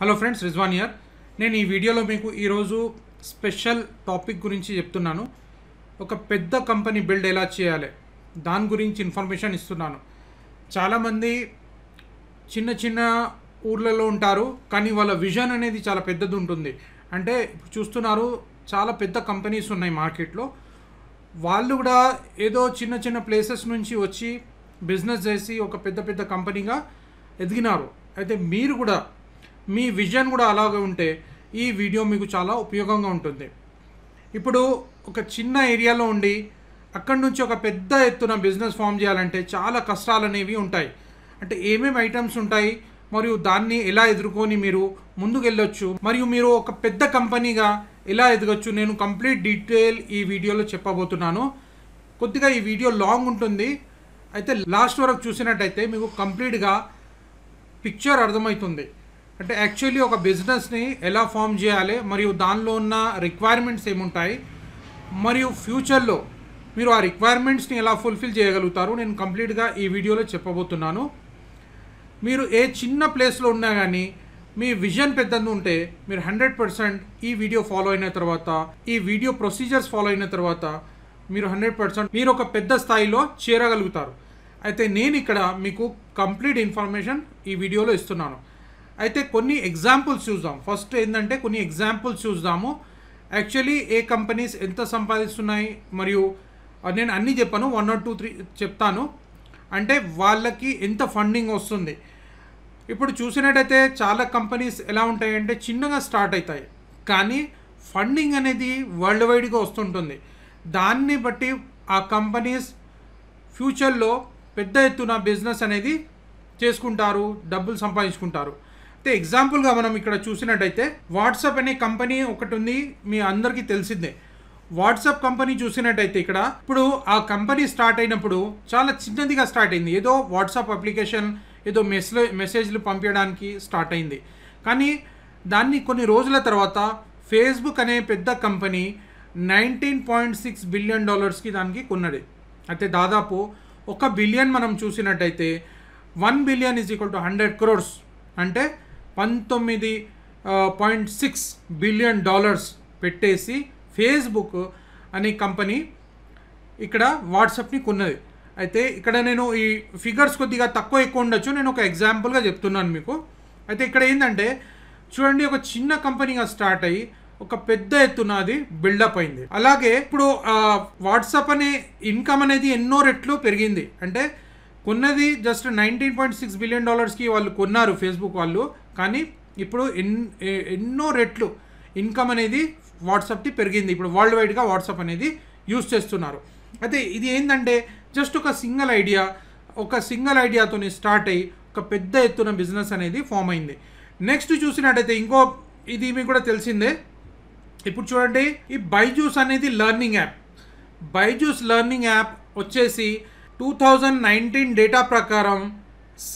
hello friends Rizwan year నేను ఈ వీడియోలో మీకు ఈరోజు స్పెషల్ టాపిక్ గురించి చెప్తున్నాను ఒక పెద్ద కంపెనీ బిల్డ్ ఎలా చేయాలి దాని గురించి ఇన్ఫర్మేషన్ ఇస్తున్నాను చాలామంది చిన్న చిన్న ఊర్లలో ఉంటారు కానీ వాళ్ళ విజన్ అనేది చాలా పెద్దది ఉంటుంది అంటే చూస్తున్నారు చాలా పెద్ద కంపెనీస్ ఉన్నాయి మార్కెట్లో వాళ్ళు కూడా ఏదో చిన్న చిన్న ప్లేసెస్ నుంచి వచ్చి బిజినెస్ చేసి ఒక పెద్ద పెద్ద కంపెనీగా ఎదిగినారు అయితే మీరు కూడా మీ విజన్ కూడా అలాగే ఉంటే ఈ వీడియో మీకు చాలా ఉపయోగంగా ఉంటుంది ఇప్పుడు ఒక చిన్న ఏరియాలో ఉండి అక్కడి నుంచి ఒక పెద్ద ఎత్తున బిజినెస్ ఫామ్ చేయాలంటే చాలా కష్టాలు అనేవి ఉంటాయి అంటే ఏమేమి ఐటమ్స్ ఉంటాయి మరియు దాన్ని ఎలా ఎదుర్కొని మీరు ముందుకు వెళ్ళొచ్చు మరియు మీరు ఒక పెద్ద కంపెనీగా ఎలా ఎదగచ్చు నేను కంప్లీట్ డీటెయిల్ ఈ వీడియోలో చెప్పబోతున్నాను కొద్దిగా ఈ వీడియో లాంగ్ ఉంటుంది అయితే లాస్ట్ వరకు చూసినట్టయితే మీకు కంప్లీట్గా పిక్చర్ అర్థమవుతుంది అంటే యాక్చువల్లీ ఒక బిజినెస్ని ఎలా ఫామ్ చేయాలి మరియు దానిలో ఉన్న రిక్వైర్మెంట్స్ ఏముంటాయి మరియు ఫ్యూచర్లో మీరు ఆ రిక్వైర్మెంట్స్ని ఎలా ఫుల్ఫిల్ చేయగలుగుతారు నేను కంప్లీట్గా ఈ వీడియోలో చెప్పబోతున్నాను మీరు ఏ చిన్న ప్లేస్లో ఉన్నా కానీ మీ విజన్ పెద్దది ఉంటే మీరు హండ్రెడ్ పర్సెంట్ ఈ వీడియో ఫాలో అయిన తర్వాత ఈ వీడియో ప్రొసీజర్స్ ఫాలో అయిన తర్వాత మీరు హండ్రెడ్ పర్సెంట్ మీరు ఒక పెద్ద స్థాయిలో చేరగలుగుతారు అయితే నేను ఇక్కడ మీకు కంప్లీట్ ఇన్ఫర్మేషన్ ఈ వీడియోలో ఇస్తున్నాను అయితే కొన్ని ఎగ్జాంపుల్స్ చూద్దాం ఫస్ట్ ఏంటంటే కొన్ని ఎగ్జాంపుల్స్ చూద్దాము యాక్చువల్లీ ఏ కంపెనీస్ ఎంత సంపాదిస్తున్నాయి మరియు నేను అన్నీ చెప్పాను వన్ ఆర్ టూ త్రీ చెప్తాను అంటే వాళ్ళకి ఎంత ఫండింగ్ వస్తుంది ఇప్పుడు చూసినట్టయితే చాలా కంపెనీస్ ఎలా ఉంటాయంటే చిన్నగా స్టార్ట్ అవుతాయి కానీ ఫండింగ్ అనేది వరల్డ్ వైడ్గా వస్తుంటుంది దాన్ని బట్టి ఆ కంపెనీస్ ఫ్యూచర్లో పెద్ద ఎత్తున బిజినెస్ అనేది చేసుకుంటారు డబ్బులు సంపాదించుకుంటారు అయితే ఎగ్జాంపుల్గా మనం ఇక్కడ చూసినట్టయితే వాట్సాప్ అనే కంపెనీ ఒకటి ఉంది మీ అందరికీ తెలిసిందే వాట్సాప్ కంపెనీ చూసినట్టయితే ఇక్కడ ఇప్పుడు ఆ కంపెనీ స్టార్ట్ అయినప్పుడు చాలా చిన్నదిగా స్టార్ట్ అయింది ఏదో వాట్సాప్ అప్లికేషన్ ఏదో మెస్లో మెసేజ్లు పంపించడానికి స్టార్ట్ అయింది కానీ దాన్ని కొన్ని రోజుల తర్వాత ఫేస్బుక్ అనే పెద్ద company nineteen point six billion డాలర్స్కి దానికి కొన్నది అయితే దాదాపు ఒక బిలియన్ మనం చూసినట్టయితే one billion is equal to hundred crores అంటే పంతొమ్మిది పాయింట్ సిక్స్ బిలియన్ డాలర్స్ పెట్టేసి ఫేస్బుక్ అనే కంపెనీ ఇక్కడ వాట్సాప్ని కొన్నది అయితే ఇక్కడ నేను ఈ ఫిగర్స్ కొద్దిగా తక్కువ ఎక్కువ ఉండొచ్చు నేను ఒక ఎగ్జాంపుల్గా చెప్తున్నాను మీకు అయితే ఇక్కడ ఏంటంటే చూడండి ఒక చిన్న కంపెనీగా స్టార్ట్ అయ్యి ఒక పెద్ద ఎత్తున అది బిల్డప్ అయింది అలాగే ఇప్పుడు వాట్సాప్ అనే ఇన్కమ్ అనేది ఎన్నో రెట్లు పెరిగింది అంటే కొన్నది just nineteen point six billion డాలర్స్కి వాళ్ళు కొన్నారు ఫేస్బుక్ వాళ్ళు కానీ ఇప్పుడు ఎన్ ఎన్నో రెట్లు ఇన్కమ్ అనేది వాట్సాప్ది పెరిగింది ఇప్పుడు వరల్డ్ వైడ్గా వాట్సాప్ అనేది యూజ్ చేస్తున్నారు అయితే ఇది ఏంటంటే జస్ట్ ఒక సింగిల్ ఐడియా ఒక సింగిల్ ఐడియాతో స్టార్ట్ అయ్యి ఒక పెద్ద ఎత్తున బిజినెస్ అనేది ఫామ్ అయింది నెక్స్ట్ చూసినట్టయితే ఇంకో ఇది మీకు కూడా తెలిసిందే ఇప్పుడు చూడండి ఈ బైజూస్ అనేది learning app Byju's learning app వచ్చేసి టూ థౌజండ్ నైన్టీన్ డేటా ప్రకారం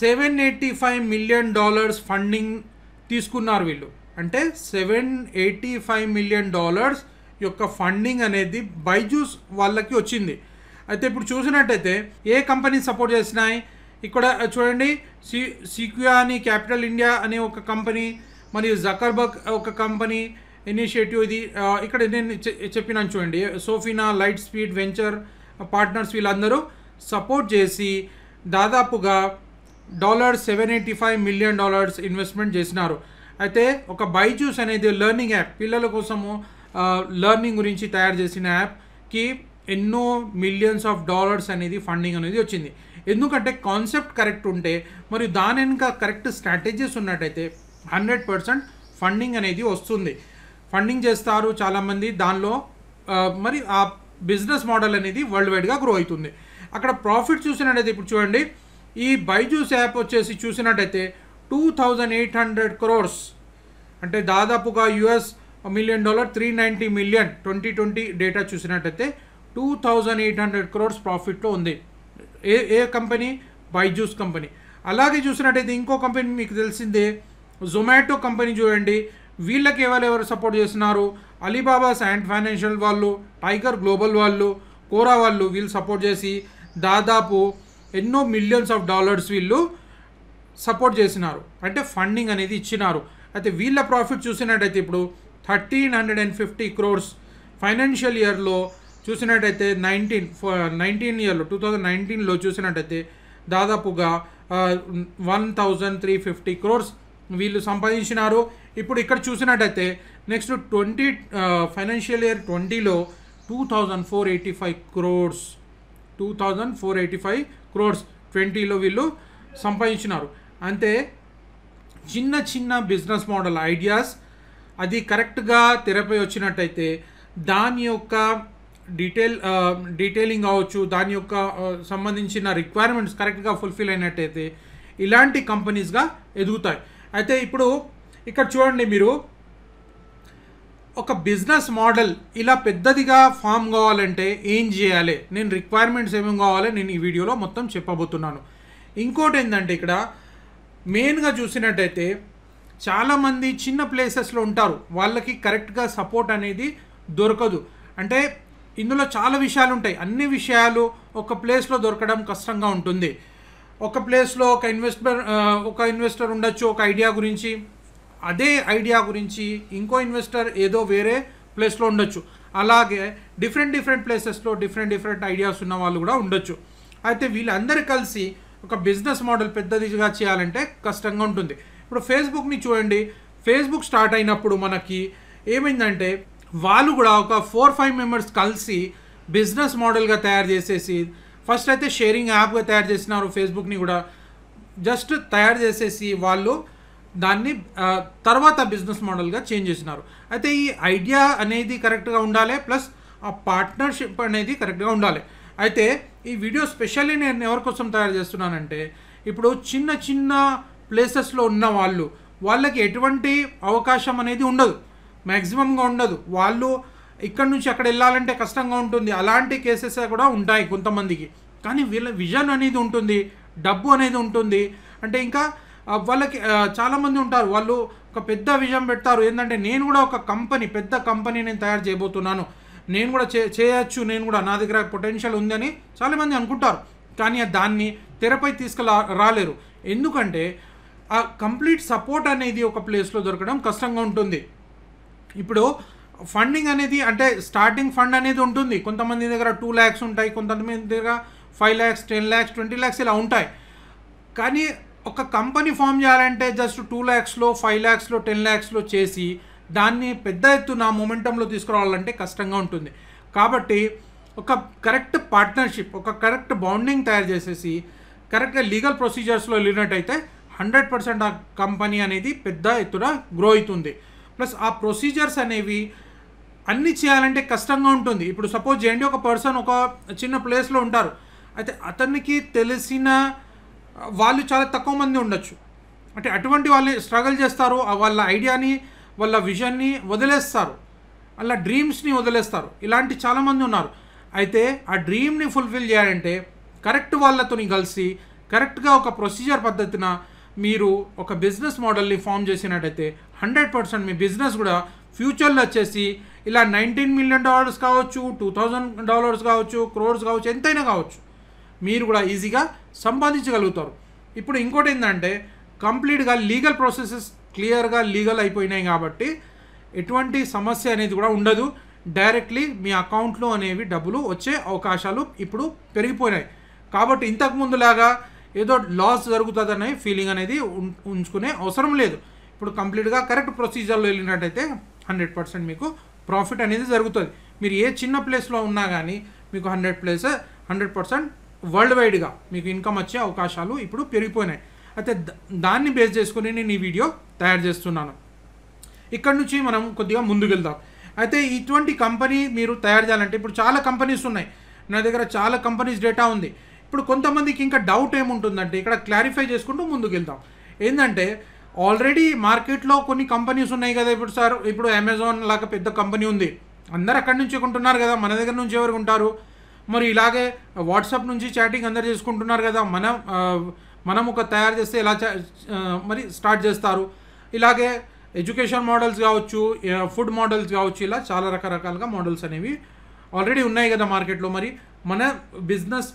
seven eighty five million dollars funding తీసుకున్నారు వీళ్ళు అంటే seven eighty five million dollars యొక్క ఫండింగ్ అనేది బైజూస్ వాళ్ళకి వచ్చింది అయితే ఇప్పుడు చూసినట్టయితే ఏ కంపెనీ సపోర్ట్ చేసినాయి ఇక్కడ చూడండి సి సిక్యా అని క్యాపిటల్ ఇండియా అనే ఒక కంపెనీ మరియు జకర్బర్గ్ ఒక కంపెనీ ఇనిషియేటివ్ ఇది ఇక్కడ నేను చెప్పినాను చూడండి Sofina Lightspeed Venture Partners వీళ్ళందరూ సపోర్ట్ చేసి దాదాపుగా dollars seven eighty five million dollars investment చేసినారు అయితే ఒక బైజూస్ అనేది లెర్నింగ్ యాప్ పిల్లల కోసము లెర్నింగ్ గురించి తయారు చేసిన యాప్కి ఎన్నో మిలియన్స్ ఆఫ్ డాలర్స్ అనేది ఫండింగ్ అనేది వచ్చింది ఎందుకంటే కాన్సెప్ట్ కరెక్ట్ ఉంటే మరియు దాని వెనుక కరెక్ట్ స్ట్రాటజీస్ ఉన్నట్టయితే హండ్రెడ్ పర్సెంట్ ఫండింగ్ అనేది వస్తుంది ఫండింగ్ చేస్తారు చాలామంది దానిలో మరి ఆ బిజినెస్ మోడల్ అనేది వరల్డ్ వైడ్గా గ్రో అవుతుంది అక్కడ ప్రాఫిట్ చూసినట్టయితే ఇప్పుడు చూడండి ఈ బైజూస్ యాప్ వచ్చేసి చూసినట్టయితే two thousand eight hundred crores అంటే దాదాపుగా US million dollar three ninety million twenty twenty data చూసినట్టయితే two thousand eight hundred crores ప్రాఫిట్లో ఉంది ఏ ఏ కంపెనీ బైజూస్ కంపెనీ అలాగే చూసినట్టయితే ఇంకో కంపెనీ మీకు తెలిసిందే జొమాటో కంపెనీ చూడండి వీళ్ళకి ఎవరు ఎవరు సపోర్ట్ చేస్తున్నారు అలీబాబా శాండ్ ఫైనాన్షియల్ వాళ్ళు టైగర్ గ్లోబల్ వాళ్ళు కోరా వాళ్ళు వీళ్ళు సపోర్ట్ చేసి దాదాపు ఎన్నో మిలియన్స్ ఆఫ్ డాలర్స్ వీళ్ళు సపోర్ట్ చేసినారు అంటే ఫండింగ్ అనేది ఇచ్చినారు అయితే వీళ్ళ ప్రాఫిట్ చూసినట్టయితే ఇప్పుడు thirteen hundred and fifty crores financial ఇయర్లో చూసినట్టయితే నైన్టీన్ నైన్టీన్ ఇయర్లో టూ థౌజండ్ నైన్టీన్లో చూసినట్టయితే దాదాపుగా one thousand three fifty crores వీళ్ళు సంపాదించినారు ఇప్పుడు ఇక్కడ చూసినట్టయితే నెక్స్ట్ ట్వంటీ ఫైనాన్షియల్ ఇయర్ ట్వంటీలో two thousand four eighty five crores two thousand four eighty five crores ట్వంటీలో వీళ్ళు సంపాదించినారు అంతే చిన్న చిన్న బిజినెస్ మోడల్ ఐడియాస్ అది కరెక్ట్గా తెరపై వచ్చినట్టయితే దాని యొక్క డీటెయిల్ డీటెయిలింగ్ అవ్వచ్చు దాని యొక్క సంబంధించిన రిక్వైర్మెంట్స్ కరెక్ట్గా ఫుల్ఫిల్ అయినట్టయితే ఇలాంటి కంపెనీస్గా ఎదుగుతాయి అయితే ఇప్పుడు ఇక్కడ చూడండి మీరు ఒక బిజినెస్ మోడల్ ఇలా పెద్దదిగా ఫామ్ కావాలంటే ఏం చేయాలి నేను రిక్వైర్మెంట్స్ ఏమేమి కావాలి నేను ఈ వీడియోలో మొత్తం చెప్పబోతున్నాను ఇంకోటి ఏంటంటే ఇక్కడ మెయిన్గా చూసినట్టయితే చాలామంది చిన్న ప్లేసెస్లో ఉంటారు వాళ్ళకి కరెక్ట్గా సపోర్ట్ అనేది దొరకదు అంటే ఇందులో చాలా విషయాలు ఉంటాయి అన్ని విషయాలు ఒక ప్లేస్లో దొరకడం కష్టంగా ఉంటుంది ఒక ప్లేస్లో ఒక ఇన్వెస్టర్ ఒక ఇన్వెస్టర్ ఉండొచ్చు ఒక ఐడియా గురించి అదే ఐడియా గురించి ఇంకో ఇన్వెస్టర్ ఏదో వేరే ప్లేస్లో ఉండొచ్చు అలాగే డిఫరెంట్ డిఫరెంట్ ప్లేసెస్లో డిఫరెంట్ డిఫరెంట్ ఐడియాస్ ఉన్న వాళ్ళు కూడా ఉండొచ్చు అయితే వీళ్ళందరూ కలిసి ఒక బిజినెస్ మోడల్ పెద్దదిగా చేయాలంటే కష్టంగా ఉంటుంది ఇప్పుడు ఫేస్బుక్ని చూడండి ఫేస్బుక్ స్టార్ట్ అయినప్పుడు మనకి ఏమైందంటే వాళ్ళు కూడా ఒక ఫోర్ ఫైవ్ మెంబర్స్ కలిసి బిజినెస్ మోడల్గా తయారు చేసేసి ఫస్ట్ అయితే షేరింగ్ యాప్గా తయారు చేసినారు ఫేస్బుక్ని కూడా జస్ట్ తయారు చేసేసి వాళ్ళు దాన్ని తర్వాత బిజినెస్ మోడల్గా చేంజ్ చేసినారు అయితే ఈ ఐడియా అనేది కరెక్ట్గా ఉండాలి ప్లస్ ఆ పార్ట్నర్షిప్ అనేది కరెక్ట్గా ఉండాలి అయితే ఈ వీడియో స్పెషల్లీ నేను ఎవరి కోసం తయారు చేస్తున్నానంటే ఇప్పుడు చిన్న చిన్న ప్లేసెస్లో ఉన్న వాళ్ళు వాళ్ళకి ఎటువంటి అవకాశం అనేది ఉండదు మ్యాక్సిమంగా ఉండదు వాళ్ళు ఇక్కడ నుంచి అక్కడ వెళ్ళాలంటే కష్టంగా ఉంటుంది అలాంటి కేసెస్ కూడా ఉంటాయి కొంతమందికి కానీ వీళ్ళ విజన్ అనేది ఉంటుంది డబ్బు అనేది ఉంటుంది అంటే ఇంకా వాళ్ళకి చాలామంది ఉంటారు వాళ్ళు ఒక పెద్ద విజయం పెడతారు ఏంటంటే నేను కూడా ఒక కంపెనీ పెద్ద కంపెనీ నేను తయారు చేయబోతున్నాను నేను కూడా చే చేయొచ్చు నేను కూడా నా దగ్గర పొటెన్షియల్ ఉందని చాలామంది అనుకుంటారు కానీ దాన్ని తెరపై తీసుకురా రాలేరు ఎందుకంటే ఆ కంప్లీట్ సపోర్ట్ అనేది ఒక ప్లేస్లో దొరకడం కష్టంగా ఉంటుంది ఇప్పుడు ఫండింగ్ అనేది అంటే స్టార్టింగ్ ఫండ్ అనేది ఉంటుంది కొంతమంది దగ్గర టూ ల్యాక్స్ ఉంటాయి కొంతమంది దగ్గర five lakhs ten lakhs twenty lakhs ఇలా ఉంటాయి కానీ ఒక కంపెనీ ఫామ్ చేయాలంటే జస్ట్ టూ ల్యాక్స్లో ఫైవ్ ల్యాక్స్లో టెన్ ల్యాక్స్లో చేసి దాన్ని పెద్ద ఎత్తున మొమెంటంలో తీసుకురావాలంటే కష్టంగా ఉంటుంది కాబట్టి ఒక కరెక్ట్ పార్ట్నర్షిప్ ఒక కరెక్ట్ బాండింగ్ తయారు చేసేసి కరెక్ట్గా లీగల్ ప్రొసీజర్స్లో వెళ్ళినట్టయితే హండ్రెడ్ పర్సెంట్ ఆ కంపెనీ అనేది పెద్ద ఎత్తున గ్రో అవుతుంది ప్లస్ ఆ ప్రొసీజర్స్ అనేవి అన్నీ చేయాలంటే కష్టంగా ఉంటుంది ఇప్పుడు సపోజ్ చేయండి ఒక పర్సన్ ఒక చిన్న ప్లేస్లో ఉంటారు అయితే అతనికి తెలిసిన వాళ్ళు చాలా తక్కువ మంది ఉండొచ్చు అంటే అటువంటి వాళ్ళు స్ట్రగుల్ చేస్తారు వాళ్ళ ఐడియాని వాళ్ళ విజన్ని వదిలేస్తారు అలా డ్రీమ్స్ని వదిలేస్తారు ఇలాంటి చాలామంది ఉన్నారు అయితే ఆ డ్రీమ్ని ఫుల్ఫిల్ చేయాలంటే కరెక్ట్ వాళ్ళతోని కలిసి కరెక్ట్గా ఒక ప్రొసీజర్ పద్ధతిన మీరు ఒక బిజినెస్ మోడల్ని ఫామ్ చేసినట్టయితే హండ్రెడ్ పర్సెంట్ మీ బిజినెస్ కూడా ఫ్యూచర్లో వచ్చేసి ఇలా నైన్టీన్ మిలియన్ డాలర్స్ కావచ్చు టూ థౌజండ్ డాలర్స్ కావచ్చు క్రోర్స్ కావచ్చు ఎంతైనా కావచ్చు మీరు కూడా ఈజీగా సంపాదించగలుగుతారు ఇప్పుడు ఇంకోటి ఏంటంటే కంప్లీట్గా లీగల్ ప్రాసెసెస్ క్లియర్గా లీగల్ అయిపోయినాయి కాబట్టి ఎటువంటి సమస్య అనేది కూడా ఉండదు డైరెక్ట్లీ మీ అకౌంట్లో అనేవి డబ్బులు వచ్చే అవకాశాలు ఇప్పుడు పెరిగిపోయినాయి కాబట్టి ఇంతకుముందులాగా ఏదో లాస్ జరుగుతుందనే ఫీలింగ్ అనేది ఉంచుకునే అవసరం లేదు ఇప్పుడు కంప్లీట్గా కరెక్ట్ ప్రొసీజర్లో వెళ్ళినట్టయితే హండ్రెడ్ పర్సెంట్ మీకు ప్రాఫిట్ అనేది జరుగుతుంది మీరు ఏ చిన్న ప్లేస్లో ఉన్నా కానీ మీకు hundred place hundred percent world వైడ్గా మీకు ఇన్కమ్ వచ్చే అవకాశాలు ఇప్పుడు పెరిగిపోయినాయి అయితే దాన్ని బేస్ చేసుకుని నేను ఈ వీడియో తయారు చేస్తున్నాను ఇక్కడ నుంచి మనం కొద్దిగా ముందుకెళ్దాం అయితే ఇటువంటి కంపెనీ మీరు తయారు చేయాలంటే ఇప్పుడు చాలా కంపెనీస్ ఉన్నాయి నా దగ్గర చాలా కంపెనీస్ డేటా ఉంది ఇప్పుడు కొంతమందికి ఇంకా డౌట్ ఏముంటుందంటే ఇక్కడ క్లారిఫై చేసుకుంటూ ముందుకెళ్తాం ఏంటంటే ఆల్రెడీ మార్కెట్లో కొన్ని కంపెనీస్ ఉన్నాయి కదా ఇప్పుడు సార్ ఇప్పుడు అమెజాన్ లాగా పెద్ద కంపెనీ ఉంది అందరు అక్కడి నుంచి కొంటున్నారు కదా మన దగ్గర నుంచి ఎవరు ఉంటారు మరి ఇలాగే వాట్సాప్ నుంచి చాటింగ్ అందరు చేసుకుంటున్నారు కదా మనం మనం ఒక తయారు చేస్తే ఎలా మరి స్టార్ట్ చేస్తారు ఇలాగే ఎడ్యుకేషన్ మోడల్స్ కావచ్చు ఫుడ్ మోడల్స్ కావచ్చు ఇలా చాలా రకరకాలుగా మోడల్స్ అనేవి ఆల్రెడీ ఉన్నాయి కదా మార్కెట్లో మరి మన బిజినెస్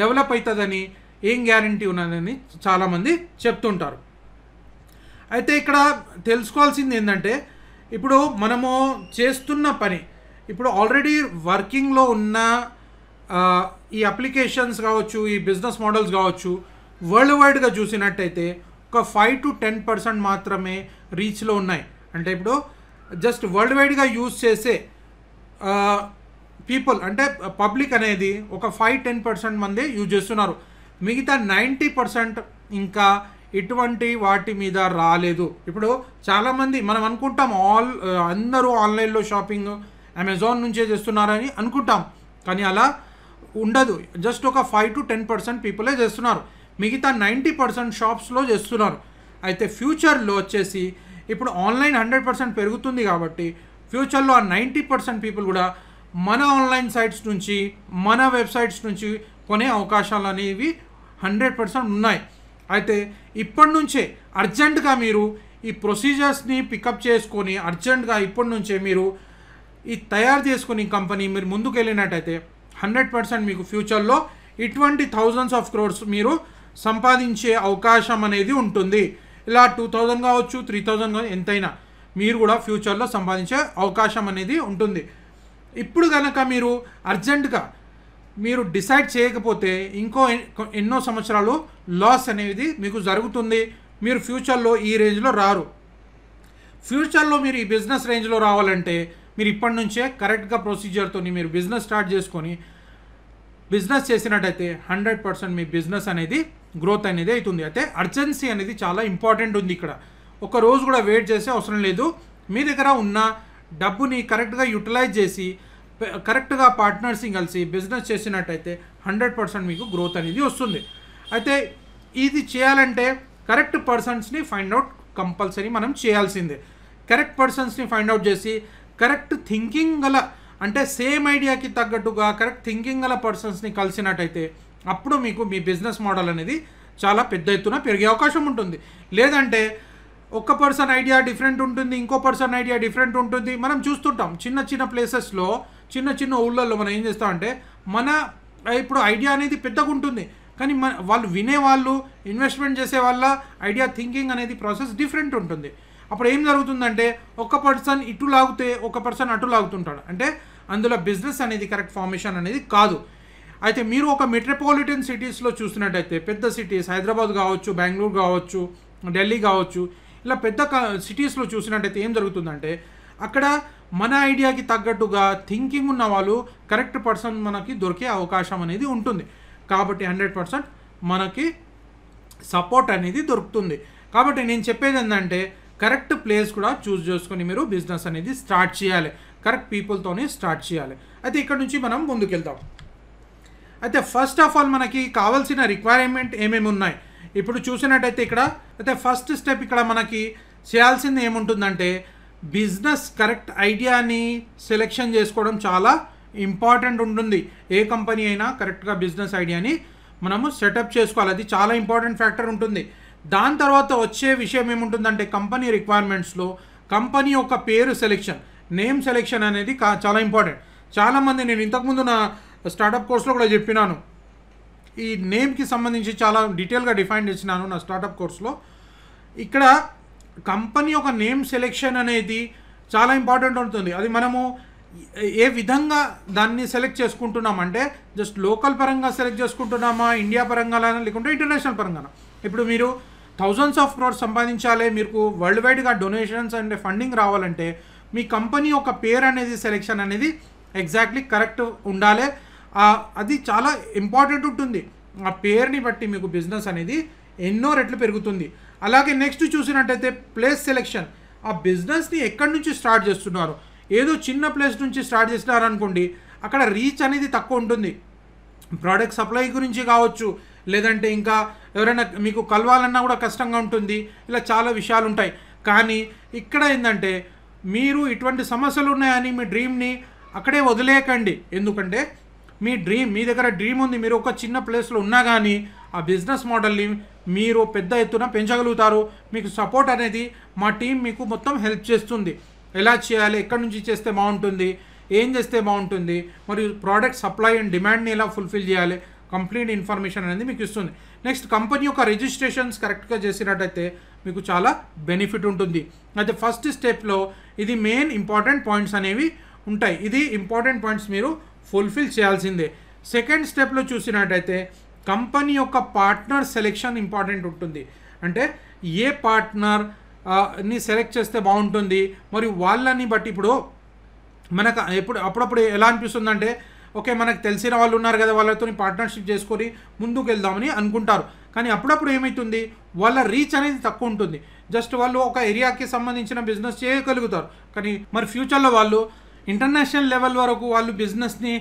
డెవలప్ అవుతుందని ఏం గ్యారంటీ ఉన్నదని చాలామంది చెప్తుంటారు అయితే ఇక్కడ తెలుసుకోవాల్సింది ఏంటంటే ఇప్పుడు మనము చేస్తున్న పని ఇప్పుడు ఆల్రెడీ వర్కింగ్లో ఉన్న ఈ అప్లికేషన్స్ కావచ్చు ఈ బిజినెస్ మోడల్స్ కావచ్చు వరల్డ్ వైడ్గా చూసినట్టయితే ఒక ఫైవ్ టు టెన్ పర్సెంట్ మాత్రమే రీచ్లో ఉన్నాయి అంటే ఇప్పుడు జస్ట్ వరల్డ్ వైడ్గా యూజ్ చేసే పీపుల్ అంటే పబ్లిక్ అనేది ఒక ఫైవ్ టెన్ పర్సెంట్ మంది యూజ్ చేస్తున్నారు మిగతా నైంటీ పర్సెంట్ ఇంకా ఇటువంటి వాటి మీద రాలేదు ఇప్పుడు చాలామంది మనం అనుకుంటాం ఆల్ అందరూ ఆన్లైన్లో షాపింగ్ అమెజాన్ నుంచే చేస్తున్నారని అనుకుంటాం కానీ అలా ఉండదు జస్ట్ ఒక ఫైవ్ టు టెన్ పర్సెంట్ పీపులే చేస్తున్నారు మిగతా నైంటీ పర్సెంట్ షాప్స్లో చేస్తున్నారు అయితే ఫ్యూచర్లో వచ్చేసి ఇప్పుడు ఆన్లైన్ హండ్రెడ్ పర్సెంట్ పెరుగుతుంది కాబట్టి ఫ్యూచర్లో ఆ నైంటీ పర్సెంట్ పీపుల్ కూడా మన ఆన్లైన్ సైట్స్ నుంచి మన వెబ్సైట్స్ నుంచి కొనే అవకాశాలు అనేవి హండ్రెడ్ పర్సెంట్ ఉన్నాయి అయితే ఇప్పటి నుంచే అర్జెంటుగా మీరు ఈ ప్రొసీజర్స్ని పికప్ చేసుకొని అర్జెంటుగా ఇప్పటి నుంచే మీరు ఈ తయారు చేసుకుని కంపెనీ మీరు ముందుకు వెళ్ళినట్టయితే హండ్రెడ్ పర్సెంట్ మీకు ఫ్యూచర్లో ఇటువంటి థౌజండ్స్ ఆఫ్ క్రోర్స్ మీరు సంపాదించే అవకాశం అనేది ఉంటుంది ఇలా టూ థౌజండ్ కావచ్చు త్రీ థౌజండ్ ఎంతైనా మీరు కూడా ఫ్యూచర్లో సంపాదించే అవకాశం అనేది ఉంటుంది ఇప్పుడు కనుక మీరు అర్జెంటుగా మీరు డిసైడ్ చేయకపోతే ఇంకో ఎన్నో సంవత్సరాలు లాస్ అనేది మీకు జరుగుతుంది మీరు ఫ్యూచర్లో ఈ రేంజ్లో రారు ఫ్యూచర్లో మీరు ఈ బిజినెస్ రేంజ్లో రావాలంటే మీరు ఇప్పటి నుంచే కరెక్ట్గా ప్రొసీజర్తో మీరు బిజినెస్ స్టార్ట్ చేసుకొని బిజినెస్ చేసినట్టయితే హండ్రెడ్ పర్సెంట్ మీ బిజినెస్ అనేది గ్రోత్ అనేది అవుతుంది అయితే అర్జెన్సీ అనేది చాలా ఇంపార్టెంట్ ఉంది ఇక్కడ ఒక రోజు కూడా వెయిట్ చేసే అవసరం లేదు మీ దగ్గర ఉన్న డబ్బుని కరెక్ట్గా యూటిలైజ్ చేసి కరెక్ట్గా పార్ట్నర్స్ని కలిసి బిజినెస్ చేసినట్టయితే హండ్రెడ్ పర్సెంట్ మీకు గ్రోత్ అనేది వస్తుంది అయితే ఇది చేయాలంటే కరెక్ట్ పర్సన్స్ని ఫైండ్ అవుట్ కంపల్సరీ మనం చేయాల్సిందే కరెక్ట్ పర్సన్స్ని ఫైండ్ అవుట్ చేసి కరెక్ట్ థింకింగ్ గల అంటే సేమ్ ఐడియాకి తగ్గట్టుగా కరెక్ట్ థింకింగ్ గల పర్సన్స్ని కలిసినట్టయితే అప్పుడు మీకు మీ బిజినెస్ మోడల్ అనేది చాలా పెద్ద ఎత్తున పెరిగే అవకాశం ఉంటుంది లేదంటే ఒక పర్సన్ ఐడియా డిఫరెంట్ ఉంటుంది ఇంకో పర్సన్ ఐడియా డిఫరెంట్ ఉంటుంది మనం చూస్తుంటాం చిన్న చిన్న ప్లేసెస్లో చిన్న చిన్న ఊళ్ళల్లో మనం ఏం చేస్తామంటే మన ఇప్పుడు ఐడియా అనేది పెద్దగా ఉంటుంది కానీ మన వాళ్ళు వినేవాళ్ళు ఇన్వెస్ట్మెంట్ చేసే వాళ్ళ ఐడియా థింకింగ్ అనేది ప్రాసెస్ డిఫరెంట్ ఉంటుంది అప్పుడు ఏం జరుగుతుందంటే ఒక పర్సన్ ఇటు లాగితే ఒక పర్సన్ అటు లాగుతుంటాడు అంటే అందులో బిజినెస్ అనేది కరెక్ట్ ఫార్మేషన్ అనేది కాదు అయితే మీరు ఒక మెట్రోపాలిటన్ సిటీస్లో చూసినట్టయితే పెద్ద సిటీస్ హైదరాబాద్ కావచ్చు బెంగళూరు కావచ్చు ఢిల్లీ కావచ్చు ఇలా పెద్ద సిటీస్లో చూసినట్టయితే ఏం జరుగుతుందంటే అక్కడ మన ఐడియాకి తగ్గట్టుగా థింకింగ్ ఉన్న వాళ్ళు కరెక్ట్ పర్సన్ మనకి దొరికే అవకాశం అనేది ఉంటుంది కాబట్టి హండ్రెడ్ పర్సెంట్ మనకి సపోర్ట్ అనేది దొరుకుతుంది కాబట్టి నేను చెప్పేది ఏంటంటే కరెక్ట్ ప్లేస్ కూడా చూస్ చేసుకొని మీరు బిజినెస్ అనేది స్టార్ట్ చేయాలి కరెక్ట్ పీపుల్తోనే స్టార్ట్ చేయాలి అయితే ఇక్కడ నుంచి మనం ముందుకెళ్తాం అయితే ఫస్ట్ ఆఫ్ ఆల్ మనకి కావాల్సిన రిక్వైర్మెంట్ ఏమేమి ఉన్నాయి ఇప్పుడు చూసినట్టయితే ఇక్కడ అయితే ఫస్ట్ స్టెప్ ఇక్కడ మనకి చేయాల్సింది ఏముంటుందంటే బిజినెస్ కరెక్ట్ ఐడియాని సెలెక్షన్ చేసుకోవడం చాలా ఇంపార్టెంట్ ఉంటుంది ఏ కంపెనీ అయినా కరెక్ట్గా బిజినెస్ ఐడియాని మనము సెటప్ చేసుకోవాలి అది చాలా ఇంపార్టెంట్ ఫ్యాక్టర్ ఉంటుంది దాని తర్వాత వచ్చే విషయం ఏముంటుందంటే కంపెనీ రిక్వైర్మెంట్స్లో కంపెనీ యొక్క పేరు సెలెక్షన్ నేమ్ సెలెక్షన్ అనేది కా చాలా ఇంపార్టెంట్ చాలామంది నేను ఇంతకుముందు నా స్టార్టప్ కోర్సులో కూడా చెప్పినాను ఈ నేమ్కి సంబంధించి చాలా డీటెయిల్గా డిఫైన్ చేసినాను నా స్టార్టప్ కోర్సులో ఇక్కడ కంపెనీ యొక్క నేమ్ సెలెక్షన్ అనేది చాలా ఇంపార్టెంట్ ఉంటుంది అది మనము ఏ విధంగా దాన్ని సెలెక్ట్ చేసుకుంటున్నామంటే జస్ట్ లోకల్ పరంగా సెలెక్ట్ చేసుకుంటున్నామా ఇండియా పరంగా లేకుంటే ఇంటర్నేషనల్ పరంగానా ఇప్పుడు మీరు థౌజండ్స్ ఆఫ్ క్రోర్స్ సంపాదించాలి మీకు వరల్డ్ వైడ్గా డొనేషన్స్ అండ్ ఫండింగ్ రావాలంటే మీ కంపెనీ యొక్క పేరు అనేది సెలెక్షన్ అనేది ఎగ్జాక్ట్లీ కరెక్ట్ ఉండాలి అది చాలా ఇంపార్టెంట్ ఉంటుంది ఆ పేరుని బట్టి మీకు బిజినెస్ అనేది ఎన్నో రెట్లు పెరుగుతుంది అలాగే నెక్స్ట్ చూసినట్టయితే ప్లేస్ సెలెక్షన్ ఆ బిజినెస్ని ఎక్కడి నుంచి స్టార్ట్ చేస్తున్నారు ఏదో చిన్న ప్లేస్ నుంచి స్టార్ట్ చేసినారనుకోండి అక్కడ రీచ్ అనేది తక్కువ ఉంటుంది ప్రోడక్ట్ సప్లై గురించి కావచ్చు లేదంటే ఇంకా ఎవరైనా మీకు కలవాలన్నా కూడా కష్టంగా ఉంటుంది ఇలా చాలా విషయాలు ఉంటాయి కానీ ఇక్కడ ఏంటంటే మీరు ఇటువంటి సమస్యలు ఉన్నాయని మీ డ్రీమ్ని అక్కడే వదిలేయకండి ఎందుకంటే మీ డ్రీమ్ మీ దగ్గర డ్రీమ్ ఉంది మీరు ఒక చిన్న ప్లేస్లో ఉన్నా కానీ ఆ బిజినెస్ మోడల్ని మీరు పెద్ద ఎత్తున పెంచగలుగుతారు మీకు సపోర్ట్ అనేది మా టీం మీకు మొత్తం హెల్ప్ చేస్తుంది ఎలా చేయాలి ఎక్కడి నుంచి చేస్తే బాగుంటుంది ఏం చేస్తే బాగుంటుంది మరియు ప్రోడక్ట్ సప్లై అండ్ డిమాండ్ని ఎలా ఫుల్ఫిల్ చేయాలి కంప్లీట్ ఇన్ఫర్మేషన్ అనేది మీకు ఇస్తుంది నెక్స్ట్ కంపెనీ యొక్క రిజిస్ట్రేషన్స్ కరెక్ట్గా చేసినట్టయితే మీకు చాలా బెనిఫిట్ ఉంటుంది అయితే ఫస్ట్ స్టెప్లో ఇది మెయిన్ ఇంపార్టెంట్ పాయింట్స్ అనేవి ఉంటాయి ఇది ఇంపార్టెంట్ పాయింట్స్ మీరు ఫుల్ఫిల్ చేయాల్సిందే సెకండ్ స్టెప్లో చూసినట్టయితే కంపెనీ యొక్క పార్ట్నర్ సెలెక్షన్ ఇంపార్టెంట్ ఉంటుంది అంటే ఏ పార్ట్నర్ ని సెలెక్ట్ చేస్తే బాగుంటుంది మరియు వాళ్ళని బట్టి ఇప్పుడు మనకు ఎప్పుడు అప్పుడప్పుడు ఎలా అనిపిస్తుందంటే ఓకే మనకు తెలిసిన వాళ్ళు ఉన్నారు కదా వాళ్ళతో పార్ట్నర్షిప్ చేసుకొని ముందుకు వెళ్దామని అనుకుంటారు కానీ అప్పుడప్పుడు ఏమవుతుంది వాళ్ళ రీచ్ అనేది తక్కువ ఉంటుంది జస్ట్ వాళ్ళు ఒక ఏరియాకి సంబంధించిన బిజినెస్ చేయగలుగుతారు కానీ మరి ఫ్యూచర్లో వాళ్ళు ఇంటర్నేషనల్ లెవెల్ వరకు వాళ్ళు బిజినెస్ని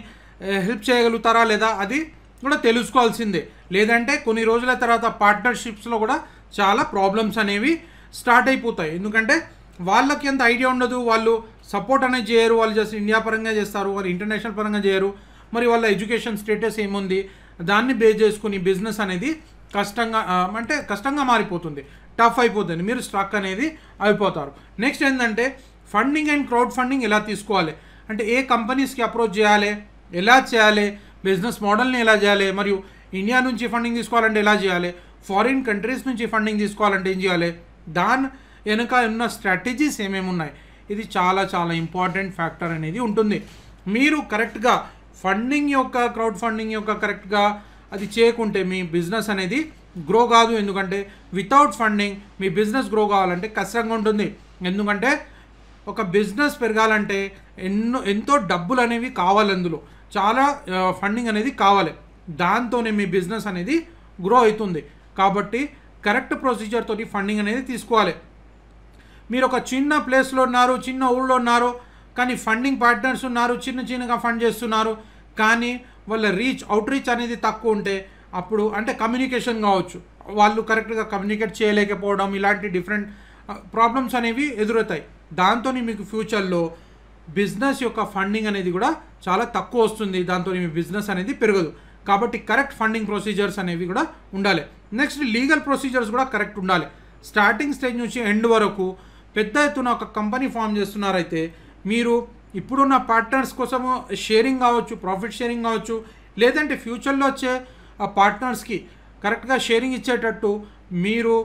హెల్ప్ eh, చేయగలుగుతారా లేదా అది కూడా తెలుసుకోవాల్సిందే లేదంటే కొన్ని రోజుల తర్వాత పార్ట్నర్షిప్స్లో కూడా చాలా ప్రాబ్లమ్స్ అనేవి స్టార్ట్ అయిపోతాయి ఎందుకంటే వాళ్ళకి ఎంత ఐడియా ఉండదు వాళ్ళు సపోర్ట్ అనేది చేయరు వాళ్ళు జస్ట్ ఇండియా పరంగా చేస్తారు వాళ్ళు ఇంటర్నేషనల్ పరంగా చేయరు మరి వాళ్ళ ఎడ్యుకేషన్ స్టేటస్ ఏముంది దాన్ని బేస్ చేసుకుని బిజినెస్ అనేది కష్టంగా అంటే కష్టంగా మారిపోతుంది టఫ్ అయిపోతుంది మీరు స్ట్రక్ అనేది అయిపోతారు నెక్స్ట్ ఏంటంటే ఫండింగ్ అండ్ క్రౌడ్ ఫండింగ్ ఎలా తీసుకోవాలి అంటే ఏ కంపెనీస్కి అప్రోచ్ చేయాలి ఎలా చేయాలి బిజినెస్ మోడల్ని ఎలా చేయాలి మరియు ఇండియా నుంచి ఫండింగ్ తీసుకోవాలంటే ఎలా చేయాలి ఫారిన్ కంట్రీస్ నుంచి ఫండింగ్ తీసుకోవాలంటే ఏం చేయాలి దాని వెనుక ఉన్న స్ట్రాటజీస్ ఏమేమి ఉన్నాయి ఇది చాలా చాలా ఇంపార్టెంట్ ఫ్యాక్టర్ అనేది ఉంటుంది మీరు కరెక్ట్గా ఫండింగ్ యొక్క క్రౌడ్ ఫండింగ్ యొక్క కరెక్ట్గా అది చేయకుంటే మీ బిజినెస్ అనేది గ్రో కాదు ఎందుకంటే వితౌట్ ఫండింగ్ మీ బిజినెస్ గ్రో కావాలంటే కష్టంగా ఉంటుంది ఎందుకంటే ఒక బిజినెస్ పెరగాలంటే ఎన్నో ఎంతో డబ్బులు అనేవి కావాలి అందులో చాలా ఫండింగ్ అనేది కావాలి దాంతోనే మీ బిజినెస్ అనేది గ్రో అవుతుంది కాబట్టి కరెక్ట్ ప్రొసీజర్ తోటి ఫండింగ్ అనేది తీసుకోవాలి మీరు ఒక చిన్న ప్లేస్లో ఉన్నారు చిన్న ఊళ్ళో ఉన్నారు కానీ ఫండింగ్ పార్ట్నర్స్ ఉన్నారు చిన్న చిన్నగా ఫండ్ చేస్తున్నారు కానీ వాళ్ళ రీచ్ అవుట్ రీచ్ అనేది తక్కువ ఉంటే అప్పుడు అంటే కమ్యూనికేషన్ కావచ్చు వాళ్ళు కరెక్ట్గా కమ్యూనికేట్ చేయలేకపోవడం ఇలాంటి డిఫరెంట్ ప్రాబ్లమ్స్ uh, అనేవి ఎదురవుతాయి దాంతో మీకు ఫ్యూచర్లో బిజినెస్ యొక్క ఫండింగ్ అనేది కూడా చాలా తక్కువ వస్తుంది దాంతో మీ బిజినెస్ అనేది పెరగదు కాబట్టి కరెక్ట్ ఫండింగ్ ప్రొసీజర్స్ అనేవి కూడా ఉండాలి నెక్స్ట్ లీగల్ ప్రొసీజర్స్ కూడా కరెక్ట్ ఉండాలి స్టార్టింగ్ స్టేజ్ నుంచి ఎండ్ వరకు పెద్ద ఎత్తున ఒక కంపెనీ ఫామ్ చేస్తున్నారైతే మీరు ఇప్పుడున్న పార్ట్నర్స్ కోసము షేరింగ్ కావచ్చు ప్రాఫిట్ షేరింగ్ కావచ్చు లేదంటే ఫ్యూచర్లో వచ్చే ఆ పార్ట్నర్స్కి కరెక్ట్గా షేరింగ్ ఇచ్చేటట్టు మీరు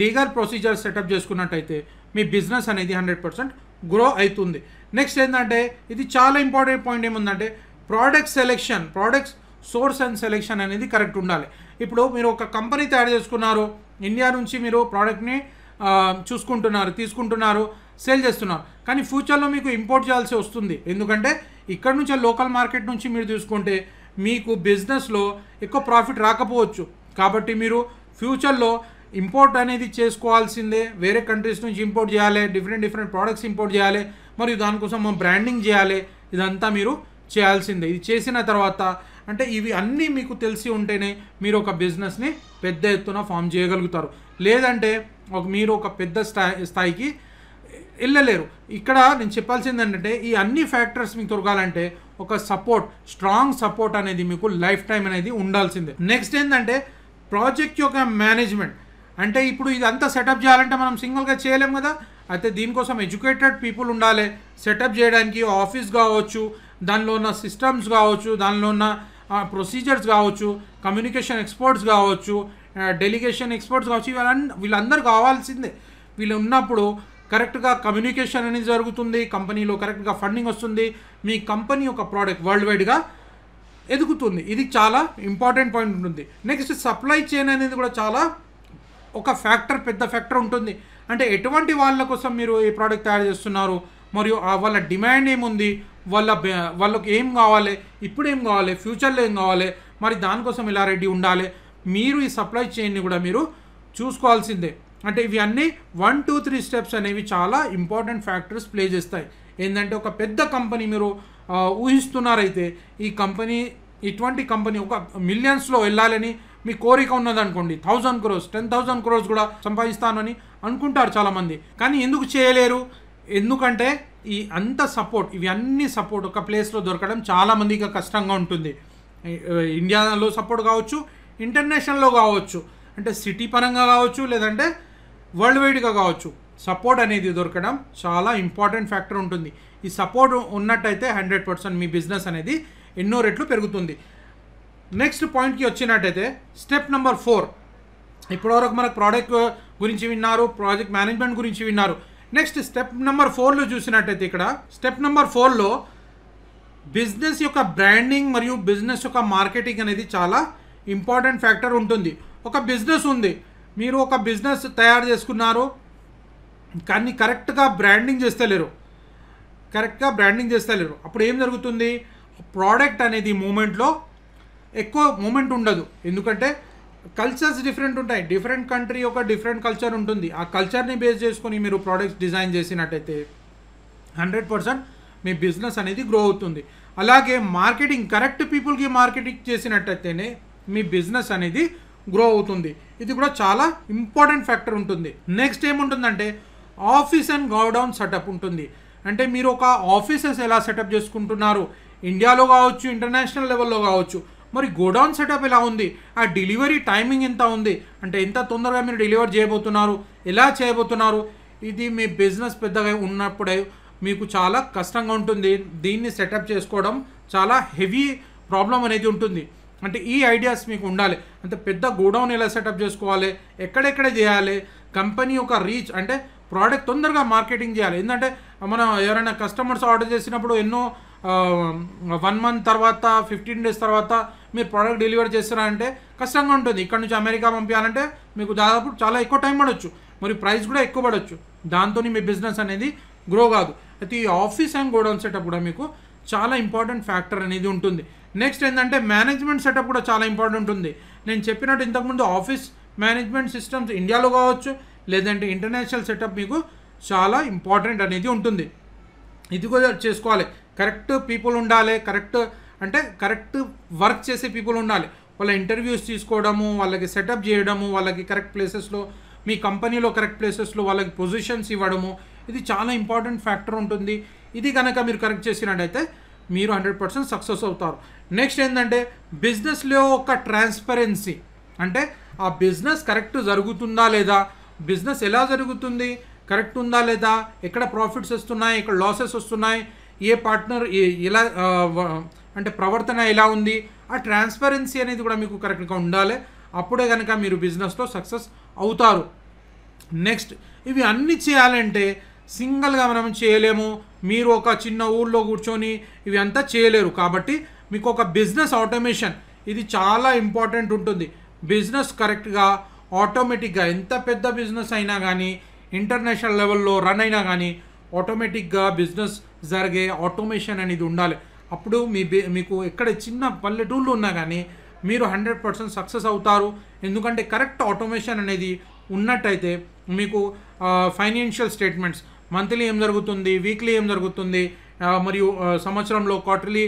లీగల్ ప్రొసీజర్ సెటప్ చేసుకున్నట్టయితే మీ బిజినెస్ అనేది హండ్రెడ్ పర్సెంట్ గ్రో అవుతుంది నెక్స్ట్ ఏంటంటే ఇది చాలా ఇంపార్టెంట్ పాయింట్ ఏముందంటే product selection products source and selection అనేది కరెక్ట్ ఉండాలి ఇప్పుడు మీరు ఒక కంపెనీ తయారు చేసుకున్నారు ఇండియా నుంచి మీరు ప్రోడక్ట్ని చూసుకుంటున్నారు తీసుకుంటున్నారు సేల్ చేస్తున్నారు కానీ ఫ్యూచర్లో మీకు ఇంపోర్ట్ చేయాల్సి వస్తుంది ఎందుకంటే ఇక్కడ నుంచి లోకల్ మార్కెట్ నుంచి మీరు చూసుకుంటే మీకు బిజినెస్లో ఎక్కువ ప్రాఫిట్ రాకపోవచ్చు కాబట్టి మీరు ఫ్యూచర్లో ఇంపోర్ట్ అనేది చేసుకోవాల్సిందే వేరే కంట్రీస్ నుంచి ఇంపోర్ట్ చేయాలి డిఫరెంట్ డిఫరెంట్ ప్రోడక్ట్స్ ఇంపోర్ట్ చేయాలి మరియు దానికోసం మనం బ్రాండింగ్ చేయాలి ఇదంతా మీరు చేయాల్సిందే ఇది చేసిన తర్వాత అంటే ఇవి అన్నీ మీకు తెలిసి ఉంటేనే మీరు ఒక బిజినెస్ని పెద్ద ఎత్తున ఫామ్ చేయగలుగుతారు లేదంటే ఒక మీరు ఒక పెద్ద స్థాయి స్థాయికి వెళ్ళలేరు ఇక్కడ నేను చెప్పాల్సింది ఏంటంటే ఈ అన్ని ఫ్యాక్టర్స్ మీకు దొరకాలంటే ఒక సపోర్ట్ స్ట్రాంగ్ సపోర్ట్ అనేది మీకు లైఫ్ టైం అనేది ఉండాల్సిందే నెక్స్ట్ ఏంటంటే ప్రాజెక్ట్ యొక్క మేనేజ్మెంట్ అంటే ఇప్పుడు ఇదంతా సెటప్ చేయాలంటే మనం సింగిల్గా చేయలేం కదా అయితే దీనికోసం ఎడ్యుకేటెడ్ పీపుల్ ఉండాలి సెటప్ చేయడానికి ఆఫీస్ కావచ్చు దానిలో ఉన్న సిస్టమ్స్ కావచ్చు దానిలో ఉన్న ప్రొసీజర్స్ కావచ్చు కమ్యూనికేషన్ ఎక్స్పర్ట్స్ కావచ్చు డెలిగేషన్ ఎక్స్పర్ట్స్ కావచ్చు వీళ్ళ వీళ్ళందరూ కావాల్సిందే వీళ్ళు ఉన్నప్పుడు కరెక్ట్గా కమ్యూనికేషన్ అనేది జరుగుతుంది కంపెనీలో కరెక్ట్గా ఫండింగ్ వస్తుంది మీ కంపెనీ యొక్క ప్రోడక్ట్ వరల్డ్ వైడ్గా ఎదుగుతుంది ఇది చాలా ఇంపార్టెంట్ పాయింట్ ఉంటుంది నెక్స్ట్ సప్లై చైన్ అనేది కూడా చాలా ఒక ఫ్యాక్టర్ పెద్ద ఫ్యాక్టర్ ఉంటుంది అంటే ఎటువంటి వాళ్ళ కోసం మీరు ఈ ప్రోడక్ట్ తయారు చేస్తున్నారు మరియు వాళ్ళ డిమాండ్ ఏముంది వాళ్ళ వాళ్ళకి ఏం కావాలి ఇప్పుడు ఏం కావాలి ఫ్యూచర్లో ఏం కావాలి మరి దానికోసం ఇలా రెడీ ఉండాలి మీరు ఈ సప్లై చైన్ని కూడా మీరు చూసుకోవాల్సిందే అంటే ఇవి అన్నీ వన్ టూ త్రీ స్టెప్స్ అనేవి చాలా ఇంపార్టెంట్ ఫ్యాక్టర్స్ ప్లే చేస్తాయి ఏంటంటే ఒక పెద్ద కంపెనీ మీరు ఊహిస్తున్నారైతే ఈ కంపెనీ ఇటువంటి కంపెనీ ఒక మిలియన్స్లో వెళ్ళాలని మీ కోరిక ఉన్నదనుకోండి thousand crores ten thousand crores కూడా సంపాదిస్తానని అనుకుంటారు చాలామంది కానీ ఎందుకు చేయలేరు ఎందుకంటే ఈ అంత సపోర్ట్ ఇవి అన్ని సపోర్ట్ ఒక ప్లేస్లో దొరకడం చాలామందికి కష్టంగా ఉంటుంది ఇండియాలో సపోర్ట్ కావచ్చు ఇంటర్నేషనల్లో కావచ్చు అంటే సిటీ పరంగా కావచ్చు లేదంటే వరల్డ్ వైడ్గా కావచ్చు సపోర్ట్ అనేది దొరకడం చాలా ఇంపార్టెంట్ ఫ్యాక్టర్ ఉంటుంది ఈ సపోర్ట్ ఉన్నట్టయితే హండ్రెడ్ పర్సెంట్ మీ బిజినెస్ అనేది ఎన్నో రెట్లు పెరుగుతుంది నెక్స్ట్ పాయింట్కి వచ్చినట్టయితే స్టెప్ నెంబర్ ఫోర్ ఇప్పటివరకు మనకు ప్రోడక్ట్ గురించి విన్నారు ప్రాజెక్ట్ మేనేజ్మెంట్ గురించి విన్నారు నెక్స్ట్ స్టెప్ నెంబర్ ఫోర్లో చూసినట్టయితే ఇక్కడ స్టెప్ నెంబర్ ఫోర్లో బిజినెస్ యొక్క బ్రాండింగ్ మరియు బిజినెస్ యొక్క మార్కెటింగ్ అనేది చాలా ఇంపార్టెంట్ ఫ్యాక్టర్ ఉంటుంది ఒక బిజినెస్ ఉంది మీరు ఒక బిజినెస్ తయారు చేసుకున్నారు కానీ కరెక్ట్గా బ్రాండింగ్ చేస్తలేరు కరెక్ట్గా బ్రాండింగ్ చేస్తలేరు అప్పుడు ఏం జరుగుతుంది ప్రోడక్ట్ అనేది మూమెంట్లో ఎక్కువ మూమెంట్ ఉండదు ఎందుకంటే కల్చర్స్ డిఫరెంట్ ఉంటాయి డిఫరెంట్ కంట్రీ ఒక డిఫరెంట్ కల్చర్ ఉంటుంది ఆ కల్చర్ని బేస్ చేసుకొని మీరు ప్రోడక్ట్స్ డిజైన్ చేసినట్టయితే హండ్రెడ్ పర్సెంట్ మీ బిజినెస్ అనేది గ్రో అవుతుంది అలాగే మార్కెటింగ్ కరెక్ట్ పీపుల్కి మార్కెటింగ్ చేసినట్టయితేనే మీ బిజినెస్ అనేది గ్రో అవుతుంది ఇది కూడా చాలా ఇంపార్టెంట్ ఫ్యాక్టర్ ఉంటుంది నెక్స్ట్ ఏముంటుందంటే ఆఫీస్ అండ్ గోడౌన్ సెటప్ ఉంటుంది అంటే మీరు ఒక ఆఫీసెస్ ఎలా సెటప్ చేసుకుంటున్నారు ఇండియాలో కావచ్చు ఇంటర్నేషనల్ లెవెల్లో కావచ్చు మరి గోడౌన్ సెటప్ ఎలా ఉంది ఆ డెలివరీ టైమింగ్ ఎంత ఉంది అంటే ఎంత తొందరగా మీరు డెలివర్ చేయబోతున్నారు ఎలా చేయబోతున్నారు ఇది మీ బిజినెస్ పెద్దగా ఉన్నప్పుడే మీకు చాలా కష్టంగా ఉంటుంది దీన్ని సెటప్ చేసుకోవడం చాలా హెవీ ప్రాబ్లం అనేది ఉంటుంది అంటే ఈ ఐడియాస్ మీకు ఉండాలి అంటే పెద్ద గోడౌన్ ఎలా సెటప్ చేసుకోవాలి ఎక్కడెక్కడ చేయాలి కంపెనీ యొక్క రీచ్ అంటే ప్రోడక్ట్ తొందరగా మార్కెటింగ్ చేయాలి ఎందుకంటే మనం ఎవరైనా కస్టమర్స్ ఆర్డర్ చేసినప్పుడు ఎన్నో వన్ మంత్ తర్వాత ఫిఫ్టీన్ డేస్ తర్వాత మీరు ప్రోడక్ట్ డెలివరీ చేస్తారంటే కష్టంగా ఉంటుంది ఇక్కడ నుంచి అమెరికా పంపించాలంటే మీకు దాదాపు చాలా ఎక్కువ టైం పడవచ్చు మరి ప్రైస్ కూడా ఎక్కువ పడవచ్చు దాంతో మీ బిజినెస్ అనేది గ్రో కాదు అయితే ఈ ఆఫీస్ అండ్ గోడౌన్ సెటప్ కూడా మీకు చాలా ఇంపార్టెంట్ ఫ్యాక్టర్ అనేది ఉంటుంది నెక్స్ట్ ఏంటంటే మేనేజ్మెంట్ సెటప్ కూడా చాలా ఇంపార్టెంట్ ఉంది నేను చెప్పినట్టు ఇంతకుముందు ఆఫీస్ మేనేజ్మెంట్ సిస్టమ్స్ ఇండియాలో కావచ్చు లేదంటే ఇంటర్నేషనల్ సెటప్ మీకు చాలా ఇంపార్టెంట్ అనేది ఉంటుంది ఇది కూడా చేసుకోవాలి కరెక్ట్ పీపుల్ ఉండాలి కరెక్ట్ అంటే కరెక్ట్ వర్క్ చేసే పీపుల్ ఉండాలి వాళ్ళ ఇంటర్వ్యూస్ తీసుకోవడము వాళ్ళకి సెటప్ చేయడము వాళ్ళకి కరెక్ట్ ప్లేసెస్లో మీ కంపెనీలో కరెక్ట్ ప్లేసెస్లో వాళ్ళకి పొజిషన్స్ ఇవ్వడము ఇది చాలా ఇంపార్టెంట్ ఫ్యాక్టర్ ఉంటుంది ఇది కనుక మీరు కరెక్ట్ చేసినట్టయితే మీరు హండ్రెడ్ పర్సెంట్ సక్సెస్ అవుతారు నెక్స్ట్ ఏంటంటే బిజినెస్లో ఒక ట్రాన్స్పరెన్సీ అంటే ఆ బిజినెస్ కరెక్ట్ జరుగుతుందా లేదా బిజినెస్ ఎలా జరుగుతుంది కరెక్ట్ ఉందా లేదా ఎక్కడ ప్రాఫిట్స్ వస్తున్నాయి ఎక్కడ లాసెస్ వస్తున్నాయి ఏ పార్ట్నర్ ఎలా అంటే ప్రవర్తన ఎలా ఉంది ఆ ట్రాన్స్పరెన్సీ అనేది కూడా మీకు కరెక్ట్గా ఉండాలి అప్పుడే కనుక మీరు బిజినెస్లో సక్సెస్ అవుతారు నెక్స్ట్ ఇవి అన్నీ చేయాలంటే సింగిల్గా మనం చేయలేము మీరు ఒక చిన్న ఊళ్ళో కూర్చొని ఇవి అంతా చేయలేరు కాబట్టి మీకు ఒక బిజినెస్ ఆటోమేషన్ ఇది చాలా ఇంపార్టెంట్ ఉంటుంది బిజినెస్ కరెక్ట్గా ఆటోమేటిక్గా ఎంత పెద్ద బిజినెస్ అయినా కానీ ఇంటర్నేషనల్ లెవెల్లో రన్ అయినా కానీ ఆటోమేటిక్గా బిజినెస్ జరిగే ఆటోమేషన్ అనేది ఉండాలి అప్పుడు మీ మీకు ఎక్కడ చిన్న పల్లెటూళ్ళు ఉన్నా కానీ మీరు హండ్రెడ్ పర్సెంట్ సక్సెస్ అవుతారు ఎందుకంటే కరెక్ట్ ఆటోమేషన్ అనేది ఉన్నట్టయితే మీకు ఫైనాన్షియల్ స్టేట్మెంట్స్ మంత్లీ ఏం జరుగుతుంది వీక్లీ ఏం జరుగుతుంది మరియు సంవత్సరంలో క్వార్టర్లీ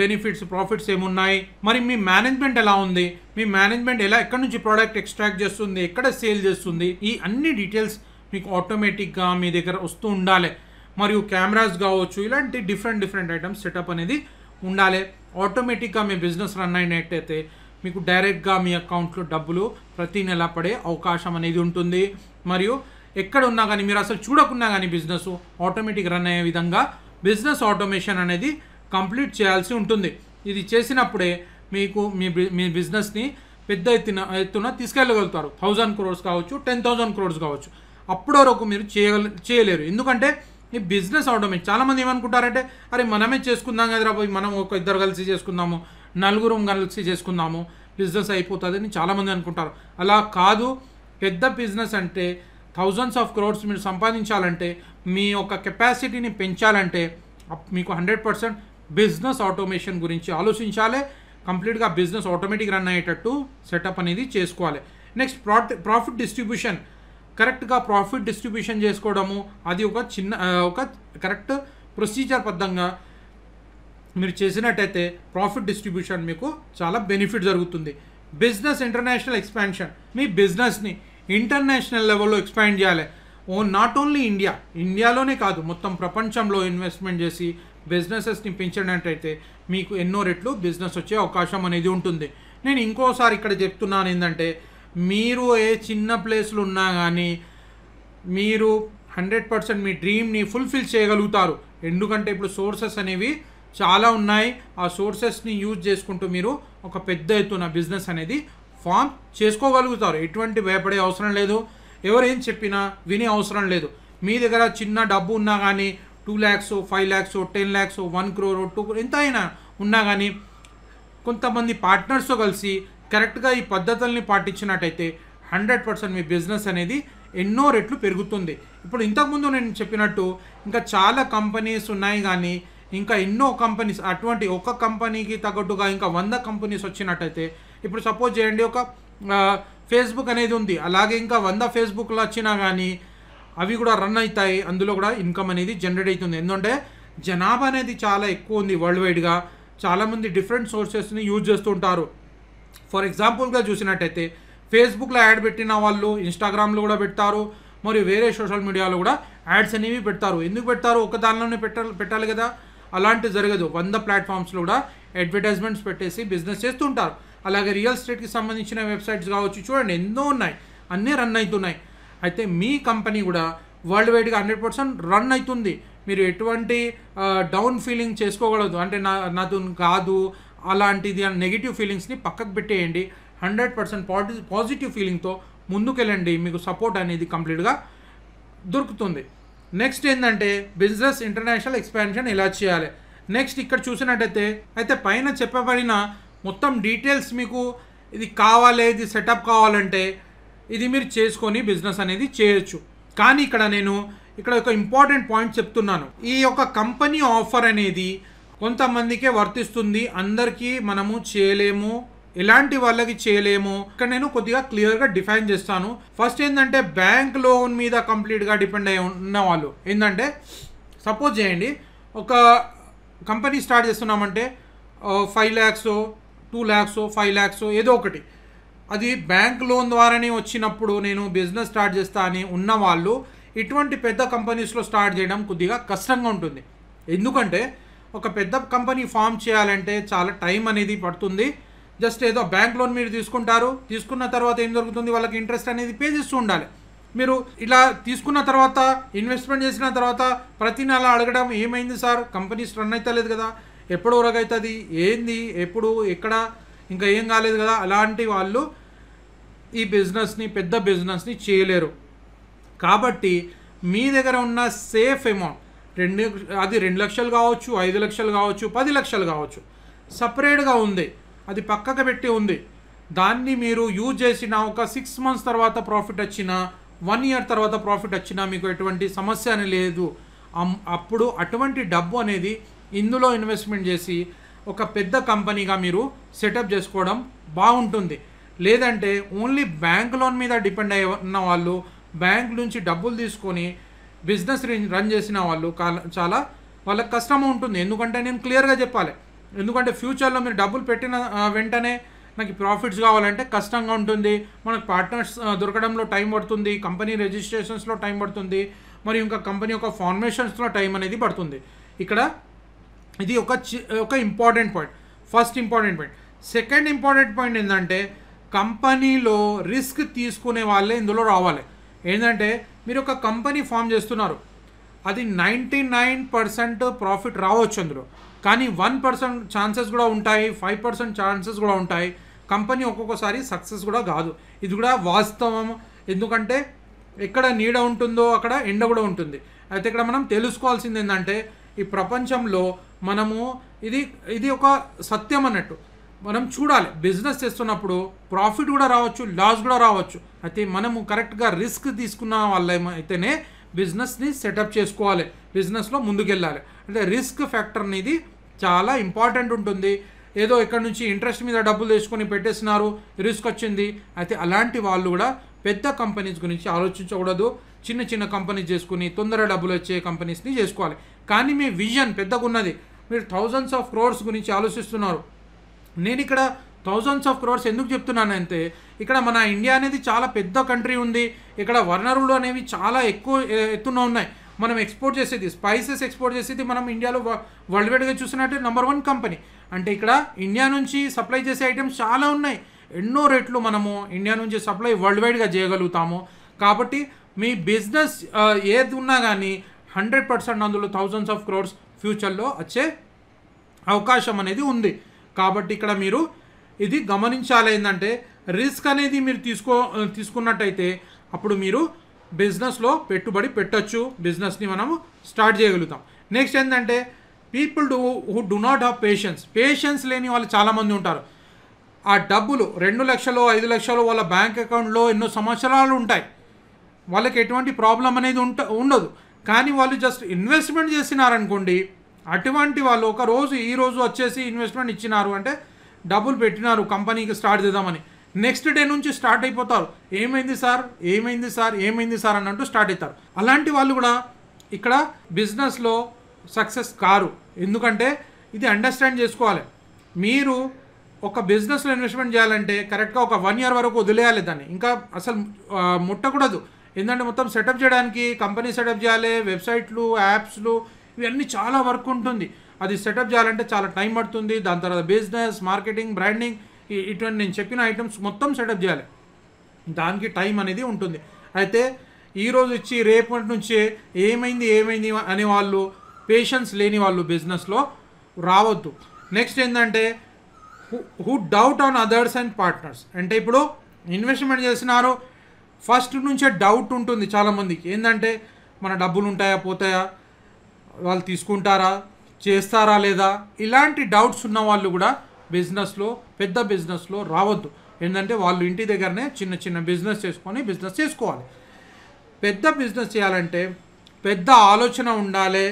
బెనిఫిట్స్ ప్రాఫిట్స్ ఏమున్నాయి మరి మీ మేనేజ్మెంట్ ఎలా ఉంది మీ మేనేజ్మెంట్ ఎలా ఎక్కడి నుంచి ప్రోడక్ట్ ఎక్స్ట్రాక్ట్ చేస్తుంది ఎక్కడ సేల్ చేస్తుంది ఈ అన్ని డీటెయిల్స్ మీకు ఆటోమేటిక్గా మీ దగ్గర వస్తూ ఉండాలి మరియు కెమెరాస్ కావచ్చు ఇలాంటి డిఫరెంట్ డిఫరెంట్ ఐటమ్స్ సెటప్ అనేది ఉండాలి ఆటోమేటిక్గా మీ బిజినెస్ రన్ అయినట్టయితే మీకు డైరెక్ట్గా మీ అకౌంట్లో డబ్బులు ప్రతి నెల పడే అవకాశం అనేది ఉంటుంది మరియు ఎక్కడ ఉన్నా కానీ మీరు అసలు చూడకున్నా కానీ బిజినెస్ ఆటోమేటిక్ రన్ అయ్యే విధంగా బిజినెస్ ఆటోమేషన్ అనేది కంప్లీట్ చేయాల్సి ఉంటుంది ఇది చేసినప్పుడే మీకు మీ మీ బిజినెస్ని పెద్ద ఎత్తున ఎత్తున తీసుకెళ్ళగలుగుతారు థౌజండ్ క్రోర్స్ కావచ్చు టెన్ థౌజండ్ క్రోర్స్ కావచ్చు అప్పటి వరకు మీరు చేయగల చేయలేరు ఎందుకంటే ఈ బిజినెస్ ఆటోమేషన్ చాలామంది ఏమనుకుంటారంటే అరే మనమే చేసుకుందాం కదా మనం ఒక ఇద్దరు కలిసి చేసుకుందాము నలుగురు కలిసి చేసుకుందాము బిజినెస్ అయిపోతుంది అని చాలామంది అనుకుంటారు అలా కాదు పెద్ద బిజినెస్ అంటే థౌజండ్స్ ఆఫ్ క్రోడ్స్ మీరు సంపాదించాలంటే మీ యొక్క కెపాసిటీని పెంచాలంటే మీకు హండ్రెడ్ పర్సెంట్ బిజినెస్ ఆటోమేషన్ గురించి ఆలోచించాలి కంప్లీట్గా బిజినెస్ ఆటోమేటిక్ రన్ అయ్యేటట్టు సెటప్ అనేది చేసుకోవాలి నెక్స్ట్ ప్రాట్ ప్రాఫిట్ డిస్ట్రిబ్యూషన్ కరెక్ట్గా ప్రాఫిట్ డిస్ట్రిబ్యూషన్ చేసుకోవడము అది ఒక చిన్న ఒక కరెక్ట్ ప్రొసీజర్ బద్ధంగా మీరు చేసినట్టయితే ప్రాఫిట్ డిస్ట్రిబ్యూషన్ మీకు చాలా బెనిఫిట్ జరుగుతుంది బిజినెస్ ఇంటర్నేషనల్ ఎక్స్పాన్షన్ మీ బిజినెస్ని ఇంటర్నేషనల్ లెవెల్లో ఎక్స్పాండ్ చేయాలి ఓ నాట్ ఓన్లీ ఇండియా ఇండియాలోనే కాదు మొత్తం ప్రపంచంలో ఇన్వెస్ట్మెంట్ చేసి బిజినెసెస్ని పెంచినట్టయితే మీకు ఎన్నో రెట్లు బిజినెస్ వచ్చే అవకాశం అనేది ఉంటుంది నేను ఇంకోసారి ఇక్కడ చెప్తున్నాను ఏంటంటే మీరు ఏ చిన్న ప్లేస్లు ఉన్నా కానీ మీరు హండ్రెడ్ పర్సెంట్ మీ డ్రీమ్ని ఫుల్ఫిల్ చేయగలుగుతారు ఎందుకంటే ఇప్పుడు సోర్సెస్ అనేవి చాలా ఉన్నాయి ఆ సోర్సెస్ని యూజ్ చేసుకుంటూ మీరు ఒక పెద్ద ఎత్తున బిజినెస్ అనేది ఫామ్ చేసుకోగలుగుతారు ఎటువంటి భయపడే అవసరం లేదు ఎవరేం చెప్పినా వినే అవసరం లేదు మీ దగ్గర చిన్న డబ్బు ఉన్నా కానీ two lakhs five lakhs ten lakhs one crore two ఎంత అయినా ఉన్నా కానీ కొంతమంది పార్ట్నర్స్తో కలిసి కరెక్ట్గా ఈ పద్ధతుల్ని పాటించినట్టయితే హండ్రెడ్ పర్సెంట్ మీ బిజినెస్ అనేది ఎన్నో రెట్లు పెరుగుతుంది ఇప్పుడు ఇంతకుముందు నేను చెప్పినట్టు ఇంకా చాలా కంపెనీస్ ఉన్నాయి కానీ ఇంకా ఎన్నో కంపెనీస్ అటువంటి ఒక కంపెనీకి తగ్గట్టుగా ఇంకా వంద కంపెనీస్ వచ్చినట్టయితే ఇప్పుడు సపోజ్ చేయండి ఒక ఫేస్బుక్ అనేది ఉంది అలాగే ఇంకా వంద ఫేస్బుక్లు వచ్చినా కానీ అవి కూడా రన్ అవుతాయి అందులో కూడా ఇన్కమ్ అనేది జనరేట్ అవుతుంది ఎందుకంటే జనాభా అనేది చాలా ఎక్కువ ఉంది వరల్డ్ వైడ్గా చాలామంది డిఫరెంట్ సోర్సెస్ని యూజ్ చేస్తుంటారు ఫర్ ఎగ్జాంపుల్గా చూసినట్టయితే ఫేస్బుక్లో యాడ్ పెట్టిన వాళ్ళు ఇన్స్టాగ్రామ్లో కూడా పెడతారు మరియు వేరే సోషల్ మీడియాలో కూడా యాడ్స్ అనేవి పెడతారు ఎందుకు పెడతారు ఒక దానిలోనే పెట్టాలి పెట్టాలి కదా అలాంటి జరగదు వంద ప్లాట్ఫామ్స్లో కూడా అడ్వర్టైజ్మెంట్స్ పెట్టేసి బిజినెస్ చేస్తుంటారు అలాగే రియల్ ఎస్టేట్కి సంబంధించిన వెబ్సైట్స్ కావచ్చు చూడండి ఎన్నో ఉన్నాయి అన్నీ రన్ అవుతున్నాయి అయితే మీ కంపెనీ కూడా వరల్డ్ వైడ్గా హండ్రెడ్ పర్సెంట్ రన్ అవుతుంది మీరు ఎటువంటి డౌన్ ఫీలింగ్ చేసుకోగలదు అంటే నా నాతో కాదు అలాంటిది అని నెగిటివ్ ఫీలింగ్స్ని పక్కకు పెట్టేయండి హండ్రెడ్ పర్సెంట్ పాటి పాజిటివ్ ఫీలింగ్తో ముందుకెళ్ళండి మీకు సపోర్ట్ అనేది కంప్లీట్గా దొరుకుతుంది నెక్స్ట్ ఏంటంటే బిజినెస్ ఇంటర్నేషనల్ ఎక్స్పాన్షన్ ఎలా చేయాలి నెక్స్ట్ ఇక్కడ చూసినట్టయితే అయితే పైన చెప్పబడిన మొత్తం డీటెయిల్స్ మీకు ఇది కావాలి ఇది సెటప్ కావాలంటే ఇది మీరు చేసుకొని బిజినెస్ అనేది చేయొచ్చు కానీ ఇక్కడ నేను ఇక్కడ ఒక ఇంపార్టెంట్ పాయింట్ చెప్తున్నాను ఈ యొక్క కంపెనీ ఆఫర్ అనేది కొంతమందికే వర్తిస్తుంది అందరికీ మనము చేయలేము ఎలాంటి వాళ్ళకి చేయలేము ఇక్కడ నేను కొద్దిగా క్లియర్గా డిఫైన్ చేస్తాను ఫస్ట్ ఏంటంటే బ్యాంక్ లోన్ మీద కంప్లీట్గా డిపెండ్ అయి ఉన్న వాళ్ళు ఏంటంటే సపోజ్ చేయండి ఒక కంపెనీ స్టార్ట్ చేస్తున్నామంటే five lakhs two lakhs five lakhs ఏదో ఒకటి అది బ్యాంక్ లోన్ ద్వారానే వచ్చినప్పుడు నేను బిజినెస్ స్టార్ట్ చేస్తా అని ఉన్నవాళ్ళు ఇటువంటి పెద్ద కంపెనీస్లో స్టార్ట్ చేయడం కొద్దిగా కష్టంగా ఉంటుంది ఎందుకంటే ఒక పెద్ద కంపెనీ ఫామ్ చేయాలంటే చాలా టైం అనేది పడుతుంది జస్ట్ ఏదో బ్యాంక్ లోన్ మీరు తీసుకుంటారు తీసుకున్న తర్వాత ఏం జరుగుతుంది వాళ్ళకి ఇంట్రెస్ట్ అనేది పే చేస్తూ ఉండాలి మీరు ఇలా తీసుకున్న తర్వాత ఇన్వెస్ట్మెంట్ చేసిన తర్వాత ప్రతి నెల అడగడం ఏమైంది సార్ కంపెనీస్ రన్ అవుతలేదు కదా ఎప్పుడు అవుతుంది ఏంది ఎప్పుడు ఎక్కడ ఇంకా ఏం కాలేదు కదా అలాంటి వాళ్ళు ఈ బిజినెస్ని పెద్ద బిజినెస్ని చేయలేరు కాబట్టి మీ దగ్గర ఉన్న సేఫ్ అమౌంట్ రెండు అది రెండు లక్షలు కావచ్చు ఐదు లక్షలు కావచ్చు పది లక్షలు కావచ్చు సపరేట్గా ఉంది అది పక్కకు పెట్టి ఉంది దాన్ని మీరు యూజ్ చేసిన ఒక సిక్స్ మంత్స్ తర్వాత ప్రాఫిట్ వచ్చినా వన్ ఇయర్ తర్వాత ప్రాఫిట్ వచ్చినా మీకు ఎటువంటి సమస్య అని లేదు అప్పుడు అటువంటి డబ్బు అనేది ఇందులో ఇన్వెస్ట్మెంట్ చేసి ఒక పెద్ద కంపెనీగా మీరు సెటప్ చేసుకోవడం బాగుంటుంది లేదంటే ఓన్లీ బ్యాంక్ లోన్ మీద డిపెండ్ అయ్యి ఉన్న వాళ్ళు బ్యాంక్ నుంచి డబ్బులు తీసుకొని బిజినెస్ రన్ చేసిన వాళ్ళు చాలా వాళ్ళకి కష్టం ఉంటుంది ఎందుకంటే నేను క్లియర్గా చెప్పాలి ఎందుకంటే ఫ్యూచర్లో మీరు డబ్బులు పెట్టిన వెంటనే నాకు ప్రాఫిట్స్ కావాలంటే కష్టంగా ఉంటుంది మనకు పార్ట్నర్స్ దొరకడంలో టైం పడుతుంది కంపెనీ రిజిస్ట్రేషన్స్లో టైం పడుతుంది మరి ఇంకా కంపెనీ యొక్క ఫార్మేషన్స్లో టైం అనేది పడుతుంది ఇక్కడ ఇది ఒక ఒక important point first important point second important point ఏంటంటే కంపెనీలో రిస్క్ తీసుకునే వాళ్ళే ఇందులో రావాలి ఏంటంటే మీరు ఒక కంపెనీ ఫామ్ చేస్తున్నారు అది నైంటీ నైన్ పర్సెంట్ ప్రాఫిట్ రావచ్చు అందులో కానీ వన్ పర్సెంట్ ఛాన్సెస్ కూడా ఉంటాయి ఫైవ్ పర్సెంట్ ఛాన్సెస్ కూడా ఉంటాయి కంపెనీ ఒక్కొక్కసారి సక్సెస్ కూడా కాదు ఇది కూడా వాస్తవం ఎందుకంటే ఎక్కడ నీడ ఉంటుందో అక్కడ ఎండ కూడా ఉంటుంది అయితే ఇక్కడ మనం తెలుసుకోవాల్సింది ఏంటంటే ఈ ప్రపంచంలో మనము ఇది ఇది ఒక సత్యం అన్నట్టు మనం చూడాలి బిజినెస్ చేస్తున్నప్పుడు ప్రాఫిట్ కూడా రావచ్చు లాస్ కూడా రావచ్చు అయితే మనము కరెక్ట్గా రిస్క్ తీసుకున్న అయితేనే బిజినెస్ని సెటప్ చేసుకోవాలి బిజినెస్లో ముందుకెళ్ళాలి అంటే రిస్క్ ఫ్యాక్టర్ అనేది చాలా ఇంపార్టెంట్ ఉంటుంది ఏదో ఇక్కడ నుంచి ఇంట్రెస్ట్ మీద డబ్బులు తీసుకొని పెట్టేసినారు రిస్క్ వచ్చింది అయితే అలాంటి వాళ్ళు కూడా పెద్ద కంపెనీస్ గురించి ఆలోచించకూడదు చిన్న చిన్న కంపెనీస్ చేసుకుని తొందర డబ్బులు వచ్చే కంపెనీస్ని చేసుకోవాలి కానీ మీ విజన్ ఉన్నది మీరు థౌజండ్స్ ఆఫ్ క్రోర్స్ గురించి ఆలోచిస్తున్నారు నేను ఇక్కడ థౌజండ్స్ ఆఫ్ క్రోర్స్ ఎందుకు చెప్తున్నానంటే ఇక్కడ మన ఇండియా అనేది చాలా పెద్ద కంట్రీ ఉంది ఇక్కడ వర్నరులు అనేవి చాలా ఎక్కువ ఎత్తున ఉన్నాయి మనం ఎక్స్పోర్ట్ చేసేది స్పైసెస్ ఎక్స్పోర్ట్ చేసేది మనం ఇండియాలో వరల్డ్ వైడ్గా చూసినట్టే నెంబర్ వన్ కంపెనీ అంటే ఇక్కడ ఇండియా నుంచి సప్లై చేసే ఐటమ్స్ చాలా ఉన్నాయి ఎన్నో రేట్లు మనము ఇండియా నుంచి సప్లై వరల్డ్ వైడ్గా చేయగలుగుతాము కాబట్టి మీ బిజినెస్ ఏది ఉన్నా కానీ హండ్రెడ్ పర్సెంట్ అందులో థౌజండ్స్ ఆఫ్ క్రోర్స్ ఫ్యూచర్లో వచ్చే అవకాశం అనేది ఉంది కాబట్టి ఇక్కడ మీరు ఇది గమనించాలి ఏంటంటే రిస్క్ అనేది మీరు తీసుకో తీసుకున్నట్టయితే అప్పుడు మీరు బిజినెస్లో పెట్టుబడి పెట్టచ్చు బిజినెస్ని మనము స్టార్ట్ చేయగలుగుతాం నెక్స్ట్ ఏంటంటే people do who do not have patience patience లేని వాళ్ళు చాలామంది ఉంటారు ఆ డబ్బులు రెండు లక్షలు ఐదు లక్షలు వాళ్ళ బ్యాంక్ అకౌంట్లో ఎన్నో సంవత్సరాలు ఉంటాయి వాళ్ళకి ఎటువంటి ప్రాబ్లం అనేది ఉంట ఉండదు కానీ వాళ్ళు జస్ట్ ఇన్వెస్ట్మెంట్ చేసినారనుకోండి అటువంటి వాళ్ళు ఒక రోజు ఈ రోజు వచ్చేసి ఇన్వెస్ట్మెంట్ ఇచ్చినారు అంటే డబ్బులు పెట్టినారు కంపెనీకి స్టార్ట్ చేద్దామని నెక్స్ట్ డే నుంచి స్టార్ట్ అయిపోతారు ఏమైంది సార్ ఏమైంది సార్ ఏమైంది సార్ అన్నట్టు స్టార్ట్ అవుతారు అలాంటి వాళ్ళు కూడా ఇక్కడ బిజినెస్లో సక్సెస్ కారు ఎందుకంటే ఇది అండర్స్టాండ్ చేసుకోవాలి మీరు ఒక బిజినెస్లో ఇన్వెస్ట్మెంట్ చేయాలంటే కరెక్ట్గా ఒక వన్ ఇయర్ వరకు వదిలేయాలి దాన్ని ఇంకా అసలు ముట్టకూడదు ఏంటంటే మొత్తం సెటప్ చేయడానికి కంపెనీ సెటప్ చేయాలి వెబ్సైట్లు యాప్స్లు ఇవన్నీ చాలా వర్క్ ఉంటుంది అది సెటప్ చేయాలంటే చాలా టైం పడుతుంది దాని తర్వాత బిజినెస్ మార్కెటింగ్ బ్రాండింగ్ ఇటువంటి నేను చెప్పిన ఐటమ్స్ మొత్తం సెటప్ చేయాలి దానికి టైం అనేది ఉంటుంది అయితే ఈరోజు ఇచ్చి రేపటి నుంచి ఏమైంది ఏమైంది అనే వాళ్ళు పేషెన్స్ లేని వాళ్ళు బిజినెస్లో రావద్దు నెక్స్ట్ ఏంటంటే who doubt on others and partners అంటే ఇప్పుడు ఇన్వెస్ట్మెంట్ చేసినారు ఫస్ట్ నుంచే డౌట్ ఉంటుంది చాలామందికి ఏంటంటే మన డబ్బులు ఉంటాయా పోతాయా వాళ్ళు తీసుకుంటారా చేస్తారా లేదా ఇలాంటి డౌట్స్ ఉన్న వాళ్ళు కూడా బిజినెస్లో పెద్ద బిజినెస్లో రావద్దు ఏంటంటే వాళ్ళు ఇంటి దగ్గరనే చిన్న చిన్న బిజినెస్ చేసుకొని బిజినెస్ చేసుకోవాలి పెద్ద బిజినెస్ చేయాలంటే పెద్ద ఆలోచన ఉండాలి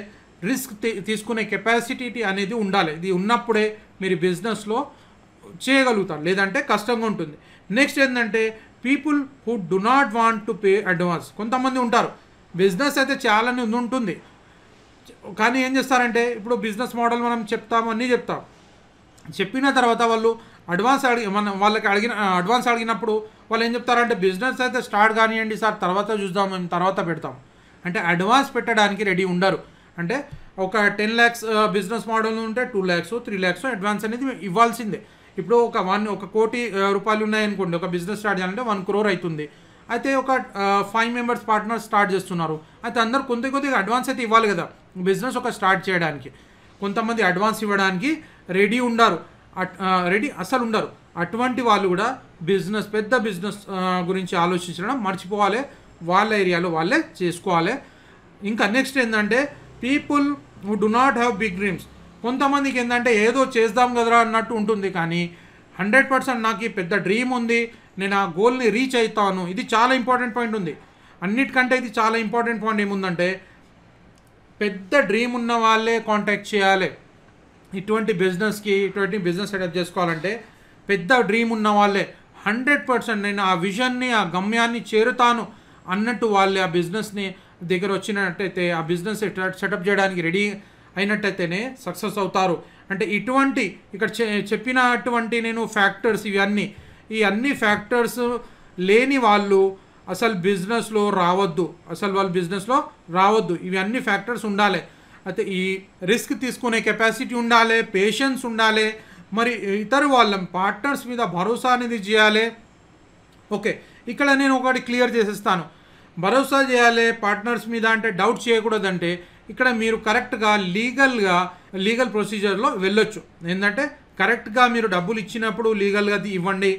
రిస్క్ తీసుకునే కెపాసిటీ అనేది ఉండాలి ఇది ఉన్నప్పుడే మీరు బిజినెస్లో చేయగలుగుతారు లేదంటే కష్టంగా ఉంటుంది నెక్స్ట్ ఏంటంటే people who do not want to pay advance కొంతమంది ఉంటారు బిజినెస్ అయితే చాలానే ఉంటుంది కానీ ఏం చేస్తారంటే ఇప్పుడు బిజినెస్ మోడల్ మనం చెప్తాం అన్నీ చెప్తాం చెప్పిన తర్వాత వాళ్ళు అడ్వాన్స్ అడిగి మనం వాళ్ళకి అడిగిన అడ్వాన్స్ అడిగినప్పుడు వాళ్ళు ఏం చెప్తారంటే బిజినెస్ అయితే స్టార్ట్ కానివ్వండి సార్ తర్వాత చూద్దాం మేము తర్వాత పెడతాం అంటే అడ్వాన్స్ పెట్టడానికి రెడీ ఉండరు అంటే ఒక టెన్ ల్యాక్స్ బిజినెస్ మోడల్ ఉంటే two lakhs three lakhs advance అనేది ఇవ్వాల్సిందే ఇప్పుడు ఒక వన్ ఒక కోటి రూపాయలు ఉన్నాయనుకోండి ఒక బిజినెస్ స్టార్ట్ చేయాలంటే వన్ క్రోర్ అవుతుంది అయితే ఒక ఫైవ్ మెంబర్స్ పార్ట్నర్ స్టార్ట్ చేస్తున్నారు అయితే అందరు కొద్ది కొద్దిగా అడ్వాన్స్ అయితే ఇవ్వాలి కదా బిజినెస్ ఒక స్టార్ట్ చేయడానికి కొంతమంది అడ్వాన్స్ ఇవ్వడానికి రెడీ ఉండరు రెడీ అసలు ఉండరు అటువంటి వాళ్ళు కూడా బిజినెస్ పెద్ద బిజినెస్ గురించి ఆలోచించడం మర్చిపోవాలి వాళ్ళ ఏరియాలో వాళ్ళే చేసుకోవాలి ఇంకా నెక్స్ట్ ఏంటంటే people who do not have big dreams కొంతమందికి ఏంటంటే ఏదో చేద్దాం కదరా అన్నట్టు ఉంటుంది కానీ హండ్రెడ్ పర్సెంట్ నాకు పెద్ద డ్రీమ్ ఉంది నేను ఆ గోల్ని రీచ్ అవుతాను ఇది చాలా ఇంపార్టెంట్ పాయింట్ ఉంది అన్నిటికంటే ఇది చాలా ఇంపార్టెంట్ పాయింట్ ఏముందంటే పెద్ద డ్రీమ్ ఉన్న వాళ్ళే కాంటాక్ట్ చేయాలి ఇటువంటి బిజినెస్కి ఇటువంటి బిజినెస్ సెటప్ చేసుకోవాలంటే పెద్ద డ్రీమ్ ఉన్న వాళ్ళే హండ్రెడ్ పర్సెంట్ నేను ఆ విజన్ని ఆ గమ్యాన్ని చేరుతాను అన్నట్టు వాళ్ళే ఆ బిజినెస్ని దగ్గర వచ్చినట్టయితే ఆ బిజినెస్ సెటప్ చేయడానికి రెడీ అయినట్టయితేనే సక్సెస్ అవుతారు అంటే ఇటువంటి ఇక్కడ చెప్పినటువంటి నేను ఫ్యాక్టర్స్ ఇవన్నీ ఈ అన్ని ఫ్యాక్టర్స్ లేని వాళ్ళు అసలు బిజినెస్లో రావద్దు అసలు వాళ్ళు బిజినెస్లో రావద్దు ఇవి అన్ని ఫ్యాక్టర్స్ ఉండాలి అయితే ఈ రిస్క్ తీసుకునే కెపాసిటీ ఉండాలి పేషెన్స్ ఉండాలి మరి ఇతర వాళ్ళం పార్ట్నర్స్ మీద భరోసా అనేది చేయాలి ఓకే ఇక్కడ నేను ఒకటి క్లియర్ చేసేస్తాను భరోసా చేయాలి పార్ట్నర్స్ మీద అంటే డౌట్ చేయకూడదంటే ఇక్కడ మీరు కరెక్ట్గా లీగల్గా లీగల్ ప్రొసీజర్లో వెళ్ళొచ్చు ఏంటంటే కరెక్ట్గా మీరు డబ్బులు ఇచ్చినప్పుడు లీగల్గా ఇవ్వండి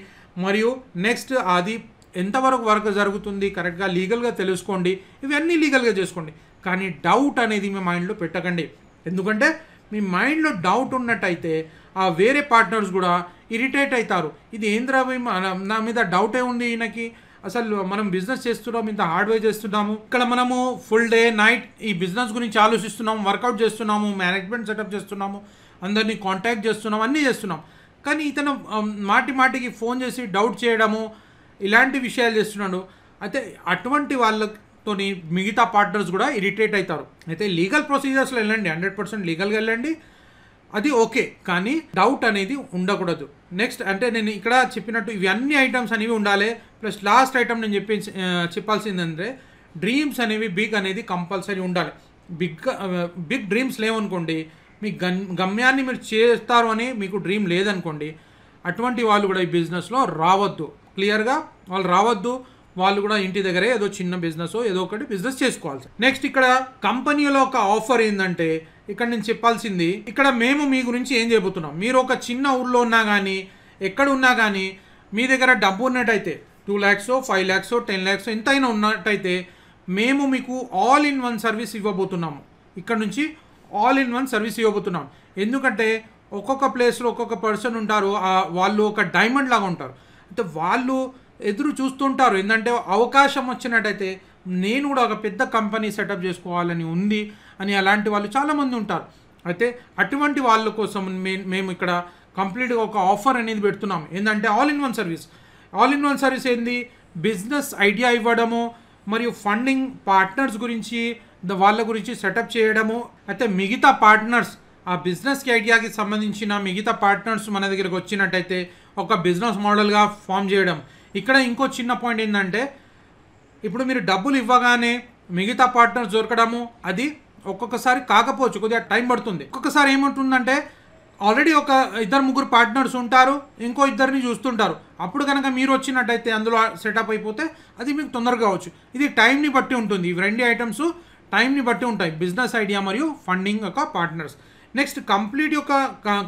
మరియు నెక్స్ట్ అది ఎంతవరకు వర్క్ జరుగుతుంది కరెక్ట్గా లీగల్గా తెలుసుకోండి ఇవన్నీ లీగల్గా చేసుకోండి కానీ డౌట్ అనేది మీ మైండ్లో పెట్టకండి ఎందుకంటే మీ మైండ్లో డౌట్ ఉన్నట్టయితే ఆ వేరే పార్ట్నర్స్ కూడా ఇరిటేట్ అవుతారు ఇది ఏంద్రా నా మీద డౌటే ఉంది ఈయనకి అసలు మనం బిజినెస్ చేస్తున్నాం ఇంత హార్డ్వేర్ చేస్తున్నాము ఇక్కడ మనము ఫుల్ డే నైట్ ఈ బిజినెస్ గురించి ఆలోచిస్తున్నాము వర్కౌట్ చేస్తున్నాము మేనేజ్మెంట్ సెటప్ చేస్తున్నాము అందరినీ కాంటాక్ట్ చేస్తున్నాం అన్నీ చేస్తున్నాం కానీ ఇతను మాటి మాటికి ఫోన్ చేసి డౌట్ చేయడము ఇలాంటి విషయాలు చేస్తున్నాడు అయితే అటువంటి వాళ్ళతో మిగతా పార్ట్నర్స్ కూడా ఇరిటేట్ అవుతారు అయితే లీగల్ ప్రొసీజర్స్లో వెళ్ళండి హండ్రెడ్ పర్సెంట్ లీగల్గా వెళ్ళండి అది ఓకే కానీ డౌట్ అనేది ఉండకూడదు నెక్స్ట్ అంటే నేను ఇక్కడ చెప్పినట్టు ఇవన్నీ ఐటమ్స్ అనేవి ఉండాలి ప్లస్ లాస్ట్ ఐటమ్ నేను చెప్పి చెప్పాల్సిందంటే డ్రీమ్స్ అనేవి బిగ్ అనేది కంపల్సరీ ఉండాలి బిగ్ బిగ్ డ్రీమ్స్ లేవనుకోండి మీ గమ్ గమ్యాన్ని మీరు చేస్తారు అని మీకు డ్రీమ్ లేదనుకోండి అటువంటి వాళ్ళు కూడా ఈ బిజినెస్లో రావద్దు క్లియర్గా వాళ్ళు రావద్దు వాళ్ళు కూడా ఇంటి దగ్గరే ఏదో చిన్న బిజినెస్ ఏదో ఒకటి బిజినెస్ చేసుకోవాలి నెక్స్ట్ ఇక్కడ కంపెనీలో ఒక ఆఫర్ ఏంటంటే ఇక్కడ నేను చెప్పాల్సింది ఇక్కడ మేము మీ గురించి ఏం చెబుతున్నాం మీరు ఒక చిన్న ఊర్లో ఉన్నా కానీ ఎక్కడ ఉన్నా కానీ మీ దగ్గర డబ్బు ఉన్నట్టయితే టూ ల్యాక్సో ఫైవ్ ల్యాక్సో టెన్ ల్యాక్సో ఎంతైనా ఉన్నట్టయితే మేము మీకు ఆల్ ఇన్ వన్ సర్వీస్ ఇవ్వబోతున్నాము ఇక్కడ నుంచి ఆల్ ఇన్ వన్ సర్వీస్ ఇవ్వబోతున్నాం ఎందుకంటే ఒక్కొక్క ప్లేస్లో ఒక్కొక్క పర్సన్ ఉంటారు వాళ్ళు ఒక డైమండ్ లాగా ఉంటారు అంటే వాళ్ళు ఎదురు చూస్తుంటారు ఏంటంటే అవకాశం వచ్చినట్టయితే నేను కూడా ఒక పెద్ద కంపెనీ సెటప్ చేసుకోవాలని ఉంది అని అలాంటి వాళ్ళు చాలామంది ఉంటారు అయితే అటువంటి వాళ్ళ కోసం మేము ఇక్కడ కంప్లీట్గా ఒక ఆఫర్ అనేది పెడుతున్నాం ఏంటంటే all in one service all in one service ఏంది బిజినెస్ ఐడియా ఇవ్వడము మరియు ఫండింగ్ పార్ట్నర్స్ గురించి వాళ్ళ గురించి సెటప్ చేయడము అయితే మిగతా పార్ట్నర్స్ ఆ బిజినెస్కి ఐడియాకి సంబంధించిన మిగతా పార్ట్నర్స్ మన దగ్గరకు వచ్చినట్టయితే ఒక బిజినెస్ మోడల్గా ఫామ్ చేయడం ఇక్కడ ఇంకో చిన్న పాయింట్ ఏంటంటే ఇప్పుడు మీరు డబ్బులు ఇవ్వగానే మిగతా పార్ట్నర్స్ దొరకడము అది ఒక్కొక్కసారి కాకపోవచ్చు కొద్దిగా టైం పడుతుంది ఒక్కొక్కసారి ఏముంటుందంటే ఆల్రెడీ ఒక ఇద్దరు ముగ్గురు పార్ట్నర్స్ ఉంటారు ఇంకో ఇద్దరిని చూస్తుంటారు అప్పుడు కనుక మీరు వచ్చినట్టయితే అందులో సెటప్ అయిపోతే అది మీకు తొందరగా కావచ్చు ఇది టైంని బట్టి ఉంటుంది ఇవి రెండు ఐటమ్స్ టైంని బట్టి ఉంటాయి బిజినెస్ ఐడియా మరియు ఫండింగ్ యొక్క పార్ట్నర్స్ నెక్స్ట్ కంప్లీట్ యొక్క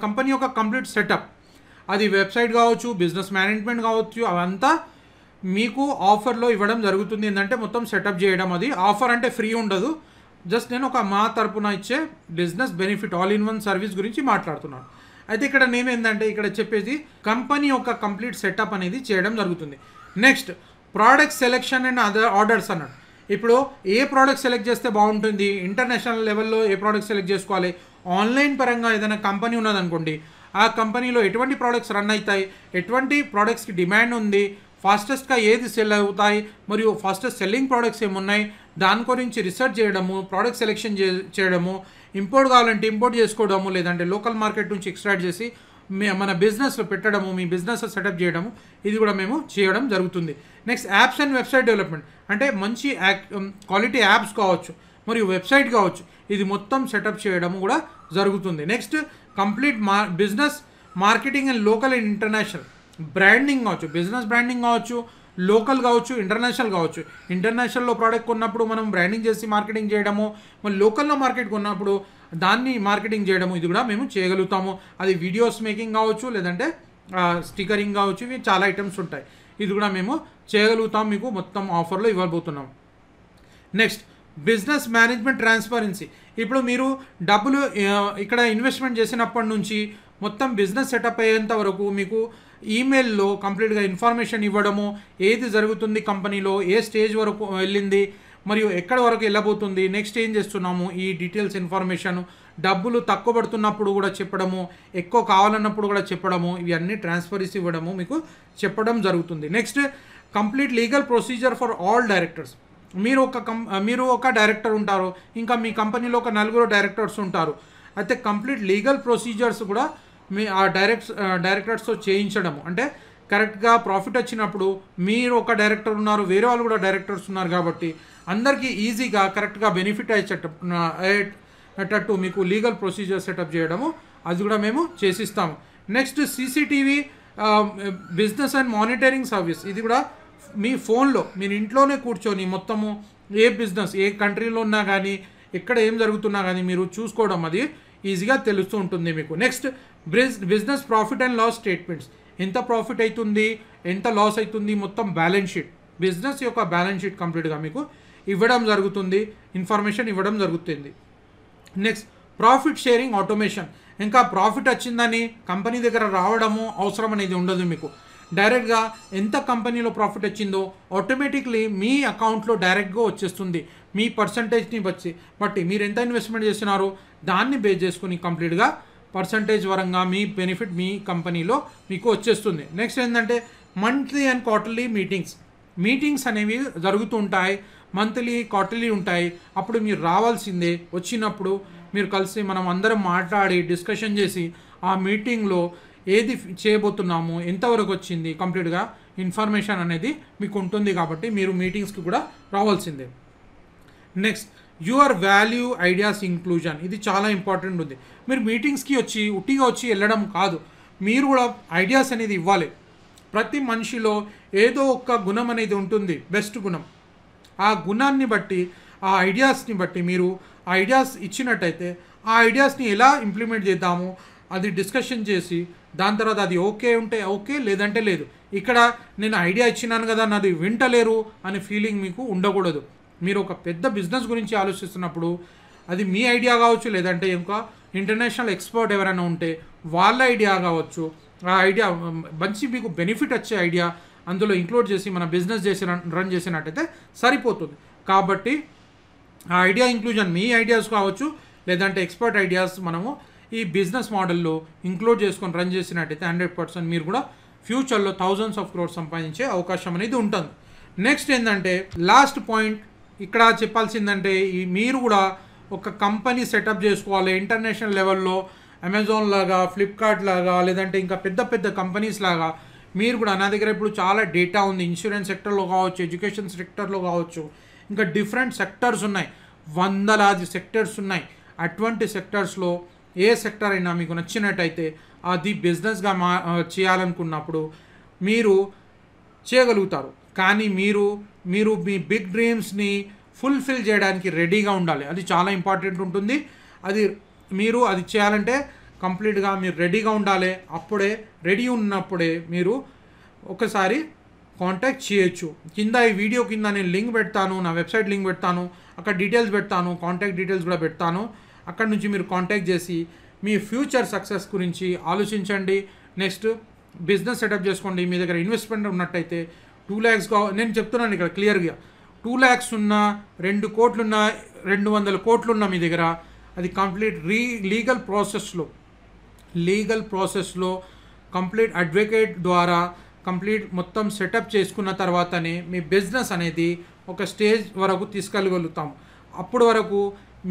కంపెనీ యొక్క కంప్లీట్ సెటప్ అది వెబ్సైట్ కావచ్చు బిజినెస్ మేనేజ్మెంట్ కావచ్చు అవంతా మీకు ఆఫర్లో ఇవ్వడం జరుగుతుంది ఏంటంటే మొత్తం సెటప్ చేయడం అది ఆఫర్ అంటే ఫ్రీ ఉండదు జస్ట్ నేను ఒక మా తరపున ఇచ్చే business benefit all in one service గురించి మాట్లాడుతున్నాను అయితే ఇక్కడ ఏంటంటే ఇక్కడ చెప్పేది కంపెనీ యొక్క కంప్లీట్ సెటప్ అనేది చేయడం జరుగుతుంది next product selection and other orders అన్నాడు ఇప్పుడు ఏ ప్రోడక్ట్ సెలెక్ట్ చేస్తే బాగుంటుంది ఇంటర్నేషనల్ లెవెల్లో ఏ ప్రోడక్ట్ సెలెక్ట్ చేసుకోవాలి ఆన్లైన్ పరంగా ఏదైనా కంపెనీ ఉన్నదనుకోండి ఆ కంపెనీలో ఎటువంటి ప్రోడక్ట్స్ రన్ అవుతాయి ఎటువంటి ప్రోడక్ట్స్కి డిమాండ్ ఉంది ఫాస్టెస్ట్గా ఏది సెల్ అవుతాయి మరియు ఫాస్టెస్ట్ సెల్లింగ్ ప్రోడక్ట్స్ ఏమున్నాయి దాని గురించి రీసెర్చ్ చేయడము ప్రోడక్ట్ సెలెక్షన్ చేయడము ఇంపోర్ట్ కావాలంటే ఇంపోర్ట్ చేసుకోవడము లేదంటే లోకల్ మార్కెట్ నుంచి ఎక్స్ట్రాక్ట్ చేసి మన బిజినెస్లో పెట్టడము మీ బిజినెస్ సెటప్ చేయడము ఇది కూడా మేము చేయడం జరుగుతుంది next apps and website development అంటే మంచి క్వాలిటీ యాప్స్ కావచ్చు మరియు వెబ్సైట్ కావచ్చు ఇది మొత్తం సెటప్ చేయడము కూడా జరుగుతుంది నెక్స్ట్ కంప్లీట్ మా business marketing and local and international branding కావచ్చు బిజినెస్ బ్రాండింగ్ కావచ్చు లోకల్ కావచ్చు ఇంటర్నేషనల్ కావచ్చు ఇంటర్నేషనల్లో ప్రోడక్ట్ కొన్నప్పుడు మనం బ్రాండింగ్ చేసి మార్కెటింగ్ చేయడము మరి లోకల్లో మార్కెట్ కొన్నప్పుడు దాన్ని మార్కెటింగ్ చేయడము ఇది కూడా మేము చేయగలుగుతాము అది వీడియోస్ మేకింగ్ కావచ్చు లేదంటే స్టికరింగ్ కావచ్చు ఇవి చాలా ఐటమ్స్ ఉంటాయి ఇది కూడా మేము చేయగలుగుతాం మీకు మొత్తం ఆఫర్లో ఇవ్వబోతున్నాం నెక్స్ట్ బిజినెస్ మేనేజ్మెంట్ ట్రాన్స్పరెన్సీ ఇప్పుడు మీరు డబ్బులు ఇక్కడ ఇన్వెస్ట్మెంట్ చేసినప్పటి నుంచి మొత్తం బిజినెస్ సెటప్ అయ్యేంత వరకు మీకు ఈమెయిల్లో కంప్లీట్గా ఇన్ఫర్మేషన్ ఇవ్వడము ఏది జరుగుతుంది కంపెనీలో ఏ స్టేజ్ వరకు వెళ్ళింది మరియు ఎక్కడ వరకు వెళ్ళబోతుంది నెక్స్ట్ ఏం చేస్తున్నాము ఈ డీటెయిల్స్ ఇన్ఫర్మేషన్ డబ్బులు తక్కువ పడుతున్నప్పుడు కూడా చెప్పడము ఎక్కువ కావాలన్నప్పుడు కూడా చెప్పడము ఇవన్నీ ట్రాన్స్ఫర్ చేసి ఇవ్వడము మీకు చెప్పడం జరుగుతుంది next complete legal procedure for all directors మీరు ఒక కం మీరు ఒక డైరెక్టర్ ఉంటారు ఇంకా మీ కంపెనీలో ఒక నలుగురు డైరెక్టర్స్ ఉంటారు అయితే కంప్లీట్ లీగల్ ప్రొసీజర్స్ కూడా మీ ఆ డైరెక్ట్ డైరెక్టర్స్తో చేయించడం అంటే కరెక్ట్గా ప్రాఫిట్ వచ్చినప్పుడు మీరు ఒక డైరెక్టర్ ఉన్నారు వేరే వాళ్ళు కూడా డైరెక్టర్స్ ఉన్నారు కాబట్టి అందరికీ ఈజీగా కరెక్ట్గా బెనిఫిట్ అయ్యేటట్టు అయ్యేటట్టు మీకు లీగల్ ప్రొసీజర్ సెటప్ చేయడము అది కూడా మేము చేసిస్తాము next CCTV business and monitoring service ఇది కూడా మీ ఫోన్లో మీరు ఇంట్లోనే కూర్చొని మొత్తము ఏ బిజినెస్ ఏ కంట్రీలో ఉన్నా కానీ ఎక్కడ ఏం జరుగుతున్నా కానీ మీరు చూసుకోవడం అది ఈజీగా తెలుస్తూ ఉంటుంది మీకు next business profit and loss statements ఎంత ప్రాఫిట్ అవుతుంది ఎంత లాస్ అవుతుంది మొత్తం బ్యాలెన్స్ షీట్ బిజినెస్ యొక్క బ్యాలెన్స్ షీట్ కంప్లీట్గా మీకు ఇవ్వడం జరుగుతుంది ఇన్ఫర్మేషన్ ఇవ్వడం జరుగుతుంది నెక్స్ట్ ప్రాఫిట్ షేరింగ్ ఆటోమేషన్ ఇంకా ప్రాఫిట్ వచ్చిందని కంపెనీ దగ్గర రావడము అవసరం అనేది ఉండదు మీకు డైరెక్ట్గా ఎంత కంపెనీలో ప్రాఫిట్ వచ్చిందో ఆటోమేటిక్లీ మీ అకౌంట్లో డైరెక్ట్గా వచ్చేస్తుంది మీ పర్సంటేజ్ని బట్టి బట్టి మీరు ఎంత ఇన్వెస్ట్మెంట్ చేస్తున్నారో దాన్ని బేస్ చేసుకుని కంప్లీట్గా పర్సంటేజ్ పరంగా మీ బెనిఫిట్ మీ కంపెనీలో మీకు వచ్చేస్తుంది నెక్స్ట్ ఏంటంటే monthly and quarterly meetings meetings అనేవి జరుగుతూ ఉంటాయి మంత్లీ క్వార్టర్లీ ఉంటాయి అప్పుడు మీరు రావాల్సిందే వచ్చినప్పుడు మీరు కలిసి మనం అందరం మాట్లాడి డిస్కషన్ చేసి ఆ మీటింగ్లో ఏది చేయబోతున్నాము ఎంతవరకు వచ్చింది కంప్లీట్గా ఇన్ఫర్మేషన్ అనేది మీకు ఉంటుంది కాబట్టి మీరు మీటింగ్స్కి కూడా రావాల్సిందే next your value ideas inclusion ఇది చాలా ఇంపార్టెంట్ ఉంది మీరు మీటింగ్స్కి వచ్చి ఉట్టిగా వచ్చి వెళ్ళడం కాదు మీరు కూడా ఐడియాస్ అనేది ఇవ్వాలి ప్రతి మనిషిలో ఏదో ఒక గుణం అనేది ఉంటుంది బెస్ట్ గుణం ఆ గుణాన్ని బట్టి ఆ ఐడియాస్ని బట్టి మీరు ఐడియాస్ ఇచ్చినట్టయితే ఆ ఐడియాస్ని ఎలా ఇంప్లిమెంట్ చేద్దాము అది డిస్కషన్ చేసి దాని తర్వాత అది ఓకే ఉంటే ఓకే లేదంటే లేదు ఇక్కడ నేను ఐడియా ఇచ్చినాను కదా నాది వింటలేరు అనే ఫీలింగ్ మీకు ఉండకూడదు మీరు ఒక పెద్ద బిజినెస్ గురించి ఆలోచిస్తున్నప్పుడు అది మీ ఐడియా కావచ్చు లేదంటే ఇంకా ఇంటర్నేషనల్ ఎక్స్పర్ట్ ఎవరైనా ఉంటే వాళ్ళ ఐడియా కావచ్చు ఆ ఐడియా మంచి మీకు బెనిఫిట్ వచ్చే ఐడియా అందులో ఇంక్లూడ్ చేసి మన బిజినెస్ చేసిన రన్ చేసినట్టయితే సరిపోతుంది కాబట్టి ఆ ఐడియా ఇంక్లూజన్ మీ ఐడియాస్ కావచ్చు లేదంటే ఎక్స్పర్ట్ ఐడియాస్ మనము ఈ బిజినెస్ మోడల్లో ఇంక్లూడ్ చేసుకొని రన్ చేసినట్టయితే హండ్రెడ్ పర్సెంట్ మీరు కూడా ఫ్యూచర్లో థౌజండ్స్ ఆఫ్ క్రోడ్స్ సంపాదించే అవకాశం అనేది ఉంటుంది నెక్స్ట్ ఏంటంటే లాస్ట్ పాయింట్ ఇక్కడ చెప్పాల్సిందంటే ఈ మీరు కూడా ఒక కంపెనీ సెటప్ చేసుకోవాలి ఇంటర్నేషనల్ లెవెల్లో అమెజాన్ లాగా ఫ్లిప్కార్ట్ లాగా లేదంటే ఇంకా పెద్ద పెద్ద కంపెనీస్ లాగా మీరు కూడా నా దగ్గర ఇప్పుడు చాలా డేటా ఉంది ఇన్సూరెన్స్ సెక్టర్లో కావచ్చు ఎడ్యుకేషన్ సెక్టర్లో కావచ్చు ఇంకా డిఫరెంట్ సెక్టర్స్ ఉన్నాయి వందలాది సెక్టర్స్ ఉన్నాయి అటువంటి సెక్టర్స్లో ఏ సెక్టర్ అయినా మీకు నచ్చినట్టయితే అది బిజినెస్గా మా చేయాలనుకున్నప్పుడు మీరు చేయగలుగుతారు కానీ మీరు మీరు మీ బిగ్ డ్రీమ్స్ని ఫుల్ఫిల్ చేయడానికి రెడీగా ఉండాలి అది చాలా ఇంపార్టెంట్ ఉంటుంది అది మీరు అది చేయాలంటే కంప్లీట్గా మీరు రెడీగా ఉండాలి అప్పుడే రెడీ ఉన్నప్పుడే మీరు ఒకసారి కాంటాక్ట్ చేయొచ్చు కింద ఈ వీడియో కింద నేను లింక్ పెడతాను నా వెబ్సైట్ లింక్ పెడతాను అక్కడ డీటెయిల్స్ పెడతాను కాంటాక్ట్ డీటెయిల్స్ కూడా పెడతాను అక్కడ నుంచి మీరు కాంటాక్ట్ చేసి మీ ఫ్యూచర్ సక్సెస్ గురించి ఆలోచించండి నెక్స్ట్ బిజినెస్ సెటప్ చేసుకోండి మీ దగ్గర ఇన్వెస్ట్మెంట్ ఉన్నట్టయితే టూ ల్యాక్స్ నేను చెప్తున్నాను ఇక్కడ క్లియర్గా టూ ల్యాక్స్ ఉన్న రెండు కోట్లున్న రెండు వందల కోట్లున్న మీ దగ్గర అది కంప్లీట్ రీ లీగల్ ప్రాసెస్లో లీగల్ ప్రాసెస్లో కంప్లీట్ అడ్వకేట్ ద్వారా కంప్లీట్ మొత్తం సెటప్ చేసుకున్న తర్వాతనే మీ బిజినెస్ అనేది ఒక స్టేజ్ వరకు తీసుకెళ్ళగలుగుతాం అప్పుడు వరకు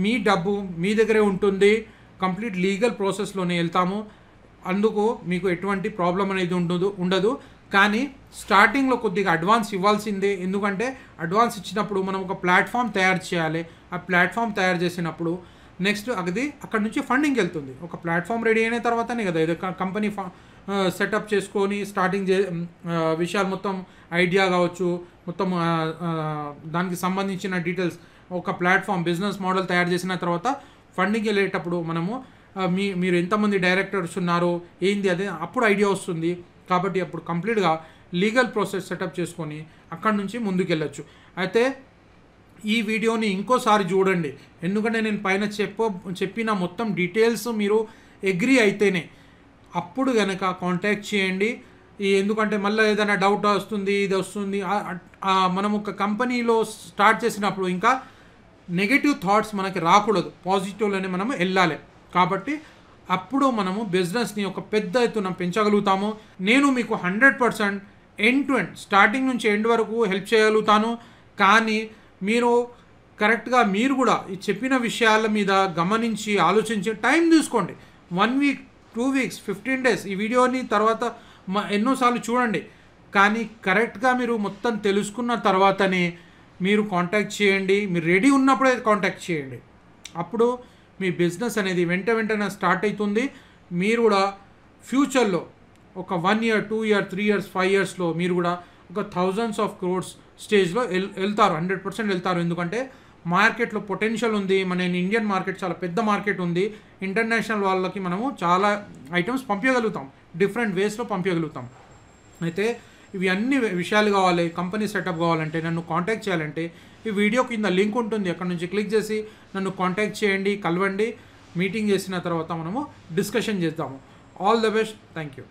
మీ డబ్బు మీ దగ్గరే ఉంటుంది కంప్లీట్ లీగల్ ప్రాసెస్లోనే వెళ్తాము అందుకు మీకు ఎటువంటి ప్రాబ్లం అనేది ఉండదు ఉండదు కానీ స్టార్టింగ్లో కొద్దిగా అడ్వాన్స్ ఇవ్వాల్సిందే ఎందుకంటే అడ్వాన్స్ ఇచ్చినప్పుడు మనం ఒక ప్లాట్ఫామ్ తయారు చేయాలి ఆ ప్లాట్ఫామ్ తయారు చేసినప్పుడు నెక్స్ట్ అది అక్కడ నుంచి ఫండింగ్ వెళ్తుంది ఒక ప్లాట్ఫామ్ రెడీ అయిన తర్వాతనే కదా ఇది కంపెనీ సెటప్ చేసుకొని స్టార్టింగ్ చే విషయాలు మొత్తం ఐడియా కావచ్చు మొత్తం దానికి సంబంధించిన డీటెయిల్స్ ఒక ప్లాట్ఫామ్ బిజినెస్ మోడల్ తయారు చేసిన తర్వాత ఫండింగ్ వెళ్ళేటప్పుడు మనము మీ మీరు ఎంతమంది డైరెక్టర్స్ ఉన్నారు ఏంది అదే అప్పుడు ఐడియా వస్తుంది కాబట్టి అప్పుడు కంప్లీట్గా లీగల్ ప్రాసెస్ సెటప్ చేసుకొని అక్కడి నుంచి ముందుకెళ్ళచ్చు అయితే ఈ వీడియోని ఇంకోసారి చూడండి ఎందుకంటే నేను పైన చెప్ప చెప్పిన మొత్తం డీటెయిల్స్ మీరు అగ్రి అయితేనే అప్పుడు కనుక కాంటాక్ట్ చేయండి ఎందుకంటే మళ్ళీ ఏదైనా డౌట్ వస్తుంది ఇది వస్తుంది మనం ఒక కంపెనీలో స్టార్ట్ చేసినప్పుడు ఇంకా నెగిటివ్ థాట్స్ మనకి రాకూడదు పాజిటివ్లోనే మనం వెళ్ళాలి కాబట్టి అప్పుడు మనము బిజినెస్ని ఒక పెద్ద ఎత్తున పెంచగలుగుతాము నేను మీకు hundred percent end to end starting నుంచి ఎండ్ వరకు హెల్ప్ చేయగలుగుతాను కానీ మీరు కరెక్ట్గా మీరు కూడా ఈ చెప్పిన విషయాల మీద గమనించి ఆలోచించి టైం తీసుకోండి one week two weeks fifteen days ఈ వీడియోని తర్వాత ఎన్నోసార్లు చూడండి కానీ కరెక్ట్గా మీరు మొత్తం తెలుసుకున్న తర్వాతనే మీరు కాంటాక్ట్ చేయండి మీరు రెడీ ఉన్నప్పుడే కాంటాక్ట్ చేయండి అప్పుడు మీ బిజినెస్ అనేది వెంట వెంటనే స్టార్ట్ అవుతుంది మీరు కూడా ఫ్యూచర్లో ఒక one year two year three years five ఇయర్స్లో మీరు కూడా ఒక థౌజండ్స్ ఆఫ్ క్రోడ్స్ స్టేజ్లో వెళ్తారు హండ్రెడ్ పర్సెంట్ వెళ్తారు ఎందుకంటే మార్కెట్లో పొటెన్షియల్ ఉంది మన ఇండియన్ మార్కెట్ చాలా పెద్ద మార్కెట్ ఉంది ఇంటర్నేషనల్ వాళ్ళకి మనము చాలా ఐటమ్స్ పంపించగలుగుతాం డిఫరెంట్ వేస్లో పంపించగలుగుతాం అయితే ఇవి అన్ని విషయాలు కావాలి కంపెనీ సెటప్ కావాలంటే నన్ను కాంటాక్ట్ చేయాలంటే ఈ వీడియో కింద లింక్ ఉంటుంది అక్కడ నుంచి క్లిక్ చేసి నన్ను కాంటాక్ట్ చేయండి కలవండి మీటింగ్ చేసిన తర్వాత మనము డిస్కషన్ చేద్దాము all the best thank you